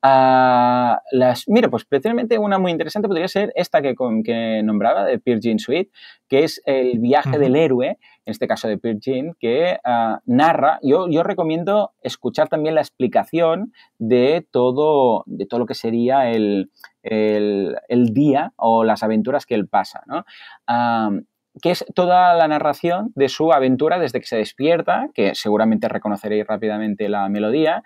Ah, las, mira, pues precisamente una muy interesante podría ser esta que, que nombraba de Pirgin Jean Suite, que es el viaje del héroe, en este caso de pierre Jean, que ah, narra. Yo, yo recomiendo escuchar también la explicación de todo, de todo lo que sería el, día o las aventuras que él pasa. ¿no? que es toda la narración de su aventura desde que se despierta, que seguramente reconoceréis rápidamente la melodía,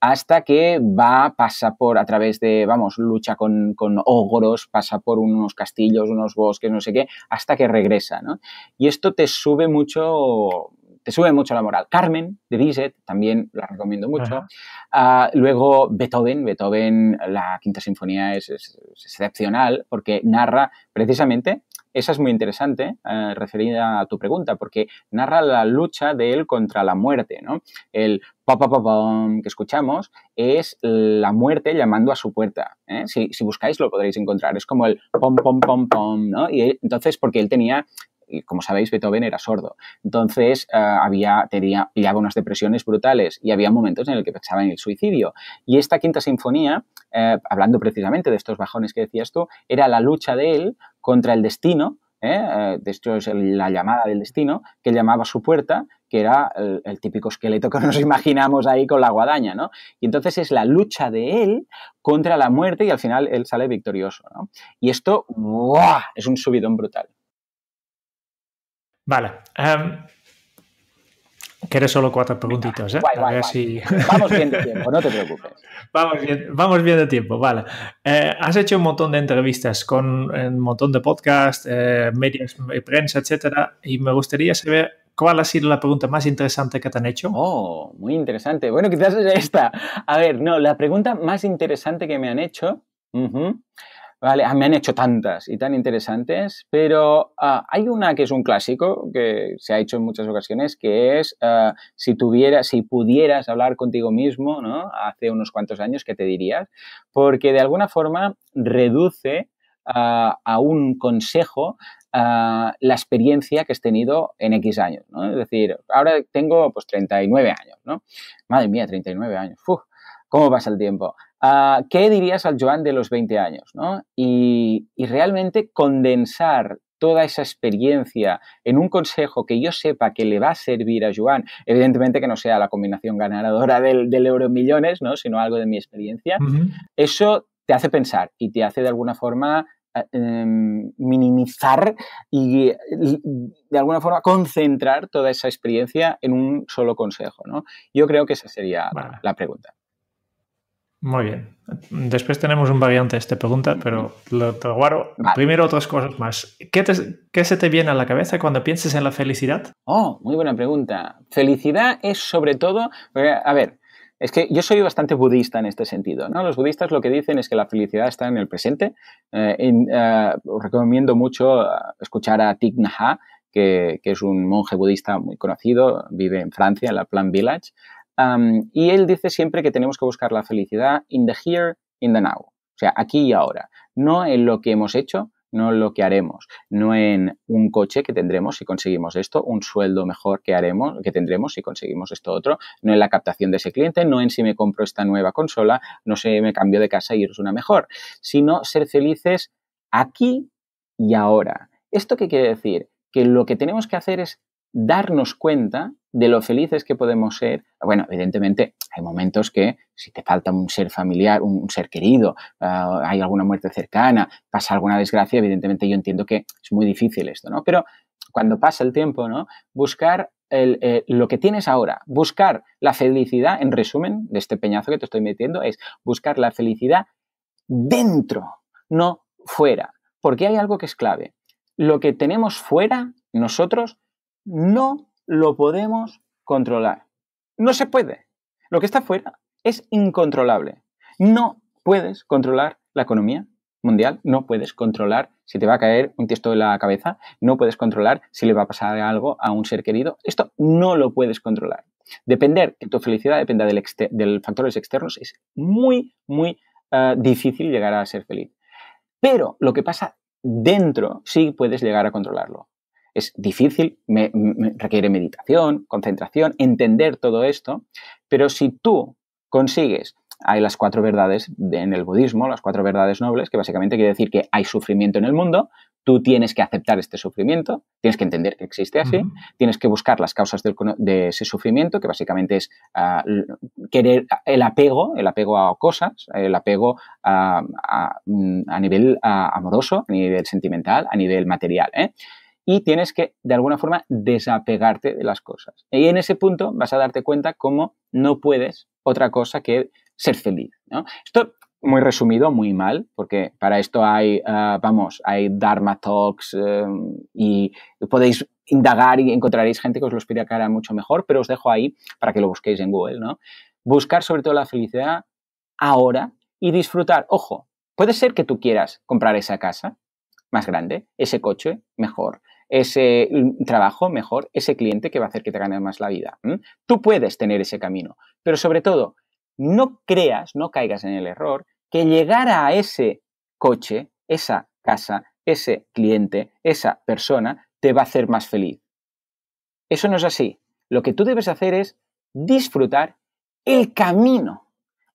hasta que va, pasa por, a través de, vamos, lucha con, con ogros, pasa por unos castillos, unos bosques, no sé qué, hasta que regresa, ¿no? Y esto te sube mucho, te sube mucho la moral. Carmen de Bizet, también la recomiendo mucho. Ah, luego Beethoven, Beethoven, la quinta sinfonía es, excepcional porque narra precisamente esa es muy interesante, eh, referida a tu pregunta, porque narra la lucha de él contra la muerte, ¿no? El pa, pa, pa, que escuchamos es la muerte llamando a su puerta. ¿eh? Si, buscáis lo podréis encontrar. Es como el pom, pom, pom, pom, ¿no? Y entonces, porque él tenía como sabéis, Beethoven era sordo. Entonces, eh, había, tenía, unas depresiones brutales y había momentos en el que pensaba en el suicidio. Y esta quinta sinfonía, hablando precisamente de estos bajones que decías tú, era la lucha de él contra el destino, ¿eh? Eh, de hecho es la llamada del destino, que llamaba a su puerta, que era el, típico esqueleto que nos imaginamos ahí con la guadaña, ¿no? Y entonces es la lucha de él contra la muerte y al final él sale victorioso, Y esto, es un subidón brutal. Vale. Em, que solo cuatro preguntitos, ¿eh? a ver si... Vamos bien de tiempo, no te preocupes. vamos, bien, vamos bien de tiempo, vale. Eh, has hecho un montón de entrevistas con un montón de podcasts, eh, medios medios, eh, prensa, etcétera, y me gustaría saber cuál ha sido la pregunta más interesante que te han hecho. Oh, muy interesante. Bueno, quizás es esta. A ver, no, la pregunta más interesante que me han hecho. ¿vale? Ah, me han hecho tantas y tan interesantes, pero ah, hay una que es un clásico que se ha hecho en muchas ocasiones, que es ah, si tuvieras, si pudieras hablar contigo mismo, ¿no? Hace unos cuantos años, ¿qué te dirías? Porque de alguna forma reduce a un consejo la experiencia que has tenido en X años, ¿no? Es decir, ahora tengo pues 39 años, ¿no? Madre mía, 39 años. Uf, ¿Cómo pasa el tiempo? Ah, ¿Qué dirías al Joan de los 20 años? ¿no? Y, realmente condensar toda esa experiencia en un consejo que yo sepa que le va a servir a Joan, evidentemente que no sea la combinación ganadora del, del euro millones, ¿no? sino algo de mi experiencia, eso te hace pensar y te hace de alguna forma eh, em, minimizar y, de alguna forma concentrar toda esa experiencia en un solo consejo. ¿no? Yo creo que esa sería la pregunta. Muy bien. Después tenemos un variante de esta pregunta, pero lo, te Primero otras cosas más. ¿Qué, ¿Qué, se te viene a la cabeza cuando pienses en la felicidad? Oh, muy buena pregunta. Felicidad es sobre todo, eh, a ver, es que yo soy bastante budista en este sentido, ¿no? Los budistas lo que dicen es que la felicidad está en el presente. Eh, eh recomiendo mucho eh, escuchar a Thich Nhat que, que, es un monje budista muy conocido, vive en Francia, en la Plan Village y él dice siempre que tenemos que buscar la felicidad in the here, in the now. O sea, aquí y ahora. No en lo que hemos hecho, no en lo que haremos. No en un coche que tendremos si conseguimos esto, un sueldo mejor que haremos, que tendremos si conseguimos esto otro. No en la captación de ese cliente, no en si me compro esta nueva consola, no sé, me cambio de casa y es una mejor. Sino ser felices aquí y ahora. ¿Esto qué quiere decir? Que lo que tenemos que hacer es darnos cuenta de lo felices que podemos ser. Bueno, evidentemente hay momentos que si te falta un ser familiar, un, ser querido, ah, hay alguna muerte cercana, pasa alguna desgracia, evidentemente yo entiendo que es muy difícil esto, ¿no? Pero cuando pasa el tiempo, ¿no? Buscar eh, lo que tienes ahora, buscar la felicidad, en resumen, de este peñazo que te estoy metiendo, es buscar la felicidad dentro, no fuera, porque hay algo que es clave. Lo que tenemos fuera, nosotros, no lo podemos controlar. No se puede. Lo que está fuera es incontrolable. No puedes controlar la economía mundial, no puedes controlar si te va a caer un tiesto de la cabeza, no puedes controlar si le va a pasar algo a un ser querido. Esto no lo puedes controlar. Depender, que tu felicidad dependa de factores externos es muy, muy eh, difícil llegar a ser feliz. Pero lo que pasa dentro sí puedes llegar a controlarlo es difícil, requiere meditación, concentración, entender todo esto, pero si tú consigues hay las cuatro verdades en el budismo, las cuatro verdades nobles, que básicamente quiere decir que hay sufrimiento en el mundo, tú tienes que aceptar este sufrimiento, tienes que entender que existe así, tienes que buscar las causas de ese sufrimiento, que básicamente es ah, querer el apego, el apego a cosas, el apego a, mm, nivel ah, amoroso, a nivel sentimental, a nivel material. ¿eh? y tienes que, de alguna forma, desapegarte de las cosas. Y en ese punto vas a darte cuenta cómo no puedes otra cosa que ser feliz. ¿no? Esto muy resumido, muy mal, porque para esto hay, eh, vamos, hay Dharma Talks eh, y podéis indagar y encontraréis gente que os lo cara mucho mejor, pero os dejo ahí para que lo busquéis en Google, ¿no? Buscar sobre todo la felicidad ahora y disfrutar. Ojo, puede ser que tú quieras comprar esa casa más grande, ese coche mejor, ese trabajo mejor, ese cliente que va a hacer que te gane más la vida. Tú puedes tener ese camino, pero sobre todo, no creas, no caigas en el error que llegar a ese coche, esa casa, ese cliente, esa persona, te va a hacer más feliz. Eso no es así. Lo que tú debes hacer es disfrutar el camino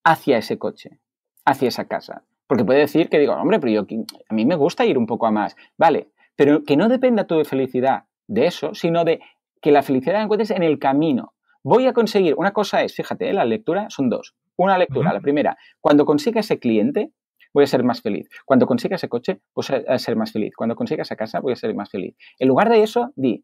hacia ese coche, hacia esa casa. Porque puede decir que digo, hombre, pero yo, a mí me gusta ir un poco a más. Vale, pero que no dependa tu felicidad de eso, sino de que la felicidad la encuentres en el camino. Voy a conseguir, una cosa es, fíjate, ¿eh? la lectura son dos. Una lectura, la primera, cuando consiga ese cliente, voy a ser más feliz. Cuando consiga ese coche, voy pues a ser más feliz. Cuando consiga esa casa, voy a ser más feliz. En lugar de eso, di,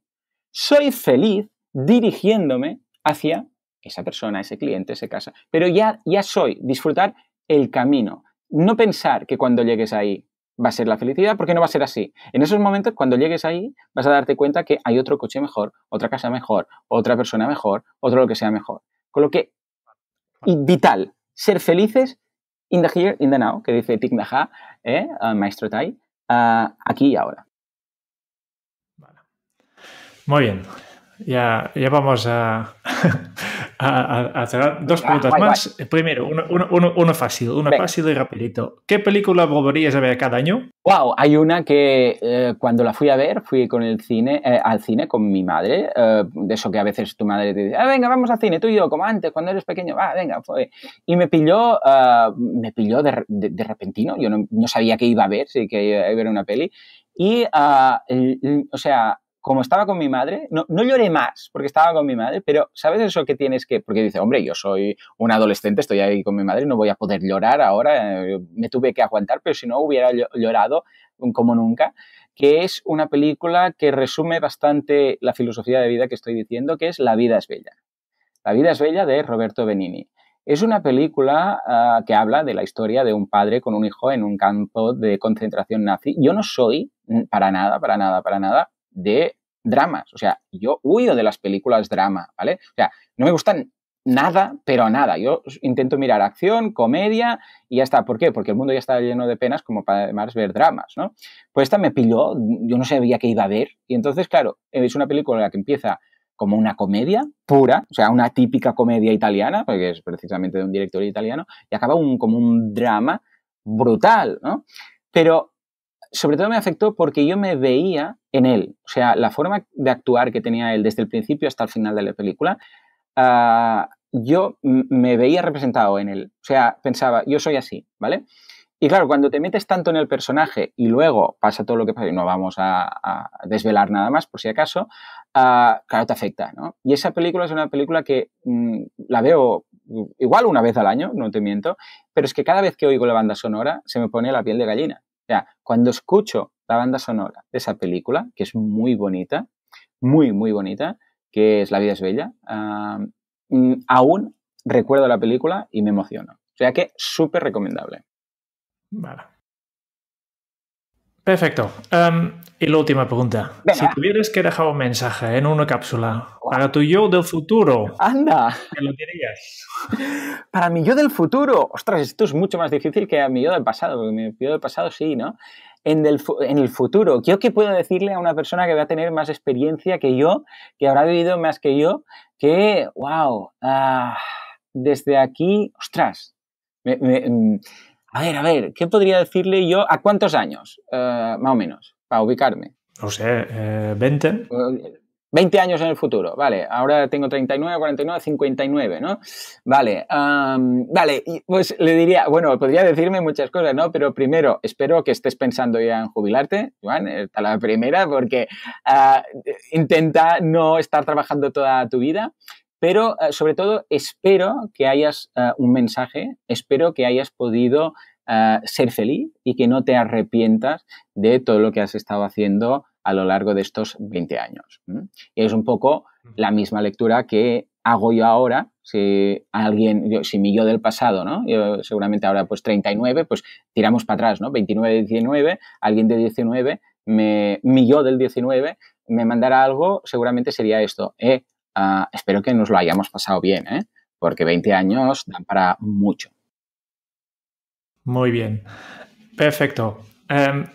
soy feliz dirigiéndome hacia esa persona, ese cliente, esa casa. Pero ya, ya soy, disfrutar el camino. No pensar que cuando llegues ahí va a ser la felicidad porque no va a ser así. En esos momentos, cuando llegues ahí, vas a darte cuenta que hay otro coche mejor, otra casa mejor, otra persona mejor, otro lo que sea mejor. Con lo que, y vital, ser felices in the here, in the now, que dice Thich ¿eh? maestro Tai, ah, aquí y ahora. Muy bien ya, ya vamos a, cerrar dos preguntas más. Primero, uno, fácil, uno fácil y rapidito. ¿Qué película volverías a ver cada año? Wow, hay una que eh, cuando la fui a ver, fui con el cine, eh, al cine con mi madre. Eh, de eso que a veces tu madre te dice, ah, venga, vamos al cine, tú y yo, como antes, cuando eres pequeño, va, venga, fue. Y me pilló, me pilló de, repentino, yo no, sabía que iba a ver, sí que iba a ver una peli. Y, o sea, como estaba con mi madre, no, lloré más porque estaba con mi madre, pero ¿sabes eso que tienes que...? Porque dice, hombre, yo soy un adolescente, estoy ahí con mi madre, no voy a poder llorar ahora, eh, me tuve que aguantar, pero si no hubiera llorado como nunca, que es una película que resume bastante la filosofía de vida que estoy diciendo, que es La vida es bella. La vida es bella de Roberto Benini. Es una película ah, que habla de la historia de un padre con un hijo en un campo de concentración nazi. Yo no soy, para nada, para nada, para nada, de dramas. O sea, yo huyo de las películas drama, ¿vale? O sea, no me gustan nada, pero nada. Yo intento mirar acción, comedia y ya está. ¿Por qué? Porque el mundo ya está lleno de penas como para además ver dramas, ¿no? Pues esta me pilló, yo no sabía qué iba a ver. Y entonces, claro, es una película en la que empieza como una comedia pura, o sea, una típica comedia italiana, porque es precisamente de un director italiano, y acaba un, como un drama brutal, ¿no? Pero sobre todo me afectó porque yo me veía en él. O sea, la forma de actuar que tenía él desde el principio hasta el final de la película, ah, yo me veía representado en él. O sea, pensaba, yo soy así, ¿vale? Y claro, cuando te metes tanto en el personaje y luego pasa todo lo que pasa, y no vamos a, desvelar nada más por si acaso, ah, claro, te afecta, ¿no? Y esa película es una película que mm, la veo igual una vez al año, no te miento, pero es que cada vez que oigo la banda sonora se me pone la piel de gallina. O sea, cuando escucho la banda sonora de esa película, que es muy bonita, muy, muy bonita, que es La vida es bella, mm, aún recuerdo la película y me emociono. O sea que súper recomendable. Vale. Perfecto. Em, y la última pregunta. Si tuvieras que dejar un mensaje en una cápsula para tu yo del futuro, anda, ¿qué lo dirías? Para mi yo del futuro, ostras, esto es mucho más difícil que a mi yo del pasado, porque mi yo del pasado sí, ¿no? En, el futuro. qué puedo decirle a una persona que va a tener más experiencia que yo, que habrá vivido más que yo, que, wow, ah, desde aquí, ostras, me, mm, a ver, a ver, ¿qué podría decirle yo a cuántos años, eh, más o menos, para ubicarme? No sé, 20. Eh, 20 eh, años en el futuro, vale. Ahora tengo 39, 49, 59, ¿no? Vale, vale, pues le diría, bueno, podría decirme muchas cosas, ¿no? Pero primero, espero que estés pensando ya en jubilarte, Juan, esta la primera, porque ah, intenta no estar trabajando toda tu vida. Pero eh, sobre todo espero que hayas eh, un mensaje, espero que hayas podido eh, ser feliz y que no te arrepientas de todo lo que has estado haciendo a lo largo de estos 20 años. es un poco la misma lectura que hago yo ahora, si alguien, si mi yo del pasado, ¿no? Yo seguramente ahora pues 39, pues tiramos para atrás, ¿no? 29, 19, alguien de 19, me, mi yo del 19 me mandará algo, seguramente sería esto, Ah, espero que nos lo hayamos pasado bien, ¿eh? porque 20 años dan para mucho. Muy bien, perfecto. Em,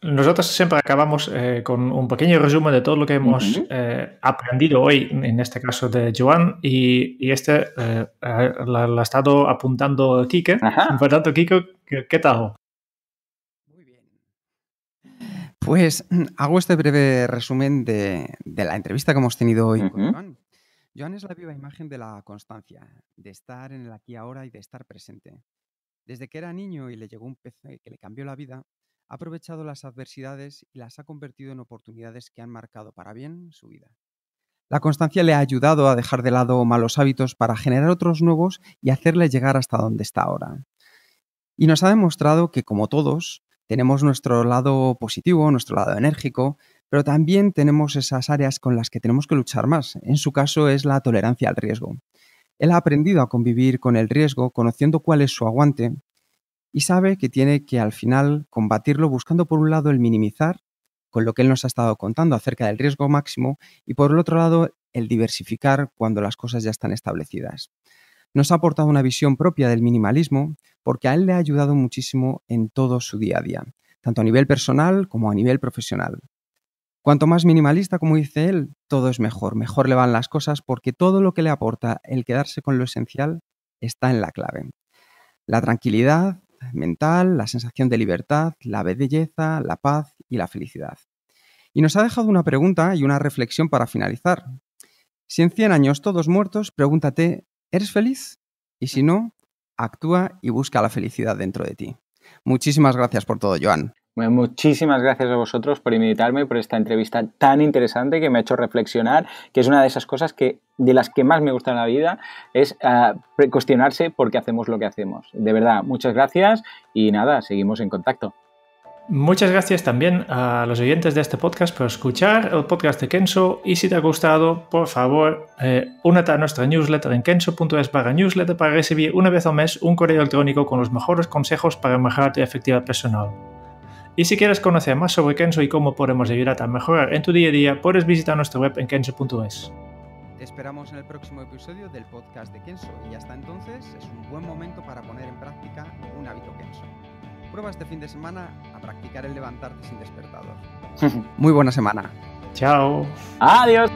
nosotros siempre acabamos eh, con un pequeño resumen de todo lo que hemos eh, aprendido hoy, en este caso de Joan, y, este lo ha estado apuntando Kike. Por tanto, Kike, ¿qué tal? Pues mm, hago este breve resumen de, la entrevista que hemos tenido hoy con Joan. Joan es la viva imagen de la constancia, de estar en el aquí ahora y de estar presente. Desde que era niño y le llegó un pez eh, que le cambió la vida, ha aprovechado las adversidades y las ha convertido en oportunidades que han marcado para bien su vida. La constancia le ha ayudado a dejar de lado malos hábitos para generar otros nuevos y hacerle llegar hasta donde está ahora. Y nos ha demostrado que, como todos, tenemos nuestro lado positivo, nuestro lado enérgico, pero también tenemos esas áreas con las que tenemos que luchar más. En su caso es la tolerancia al riesgo. Él ha aprendido a convivir con el riesgo, conociendo cuál es su aguante, y sabe que tiene que al final combatirlo buscando por un lado el minimizar, con lo que él nos ha estado contando acerca del riesgo máximo, y por el otro lado el diversificar cuando las cosas ya están establecidas nos ha aportado una visión propia del minimalismo porque a él le ha ayudado muchísimo en todo su día a día, tanto a nivel personal como a nivel profesional. Cuanto más minimalista, como dice él, todo es mejor, mejor le van las cosas porque todo lo que le aporta el quedarse con lo esencial está en la clave. La tranquilidad mental, la sensación de libertad, la belleza, la paz y la felicidad. Y nos ha dejado una pregunta y una reflexión para finalizar. Si en 100 años todos muertos, pregúntate ¿Eres feliz? Y si mm. no, actúa y busca la felicidad dentro de ti. Muchísimas gracias por todo, Joan. muchísimas gracias a vosotros por invitarme, por esta entrevista tan interesante que me ha hecho reflexionar, que es una de esas cosas que de las que más me gusta en la vida, es ah, cuestionarse por qué hacemos lo que hacemos. De verdad, muchas gracias y nada, seguimos en contacto. Muchas gracias también a los oyentes de este podcast por escuchar el podcast de Kenso y si te ha gustado, por favor, eh, únete a nuestra newsletter en kenso.es newsletter para recibir una vez al mes un correo electrónico con los mejores consejos para mejorar tu efectividad personal. Y si quieres conocer más sobre Kenso y cómo podemos ayudarte a mejorar en tu día a día, puedes visitar nuestra web en kenso.es. Te esperamos en el próximo episodio del podcast de Kenso y hasta entonces es un buen momento para poner en práctica un hábito Kenso prueba este fin de semana a practicar el levantarte sin despertador. Muy buena semana. Chao. Adiós.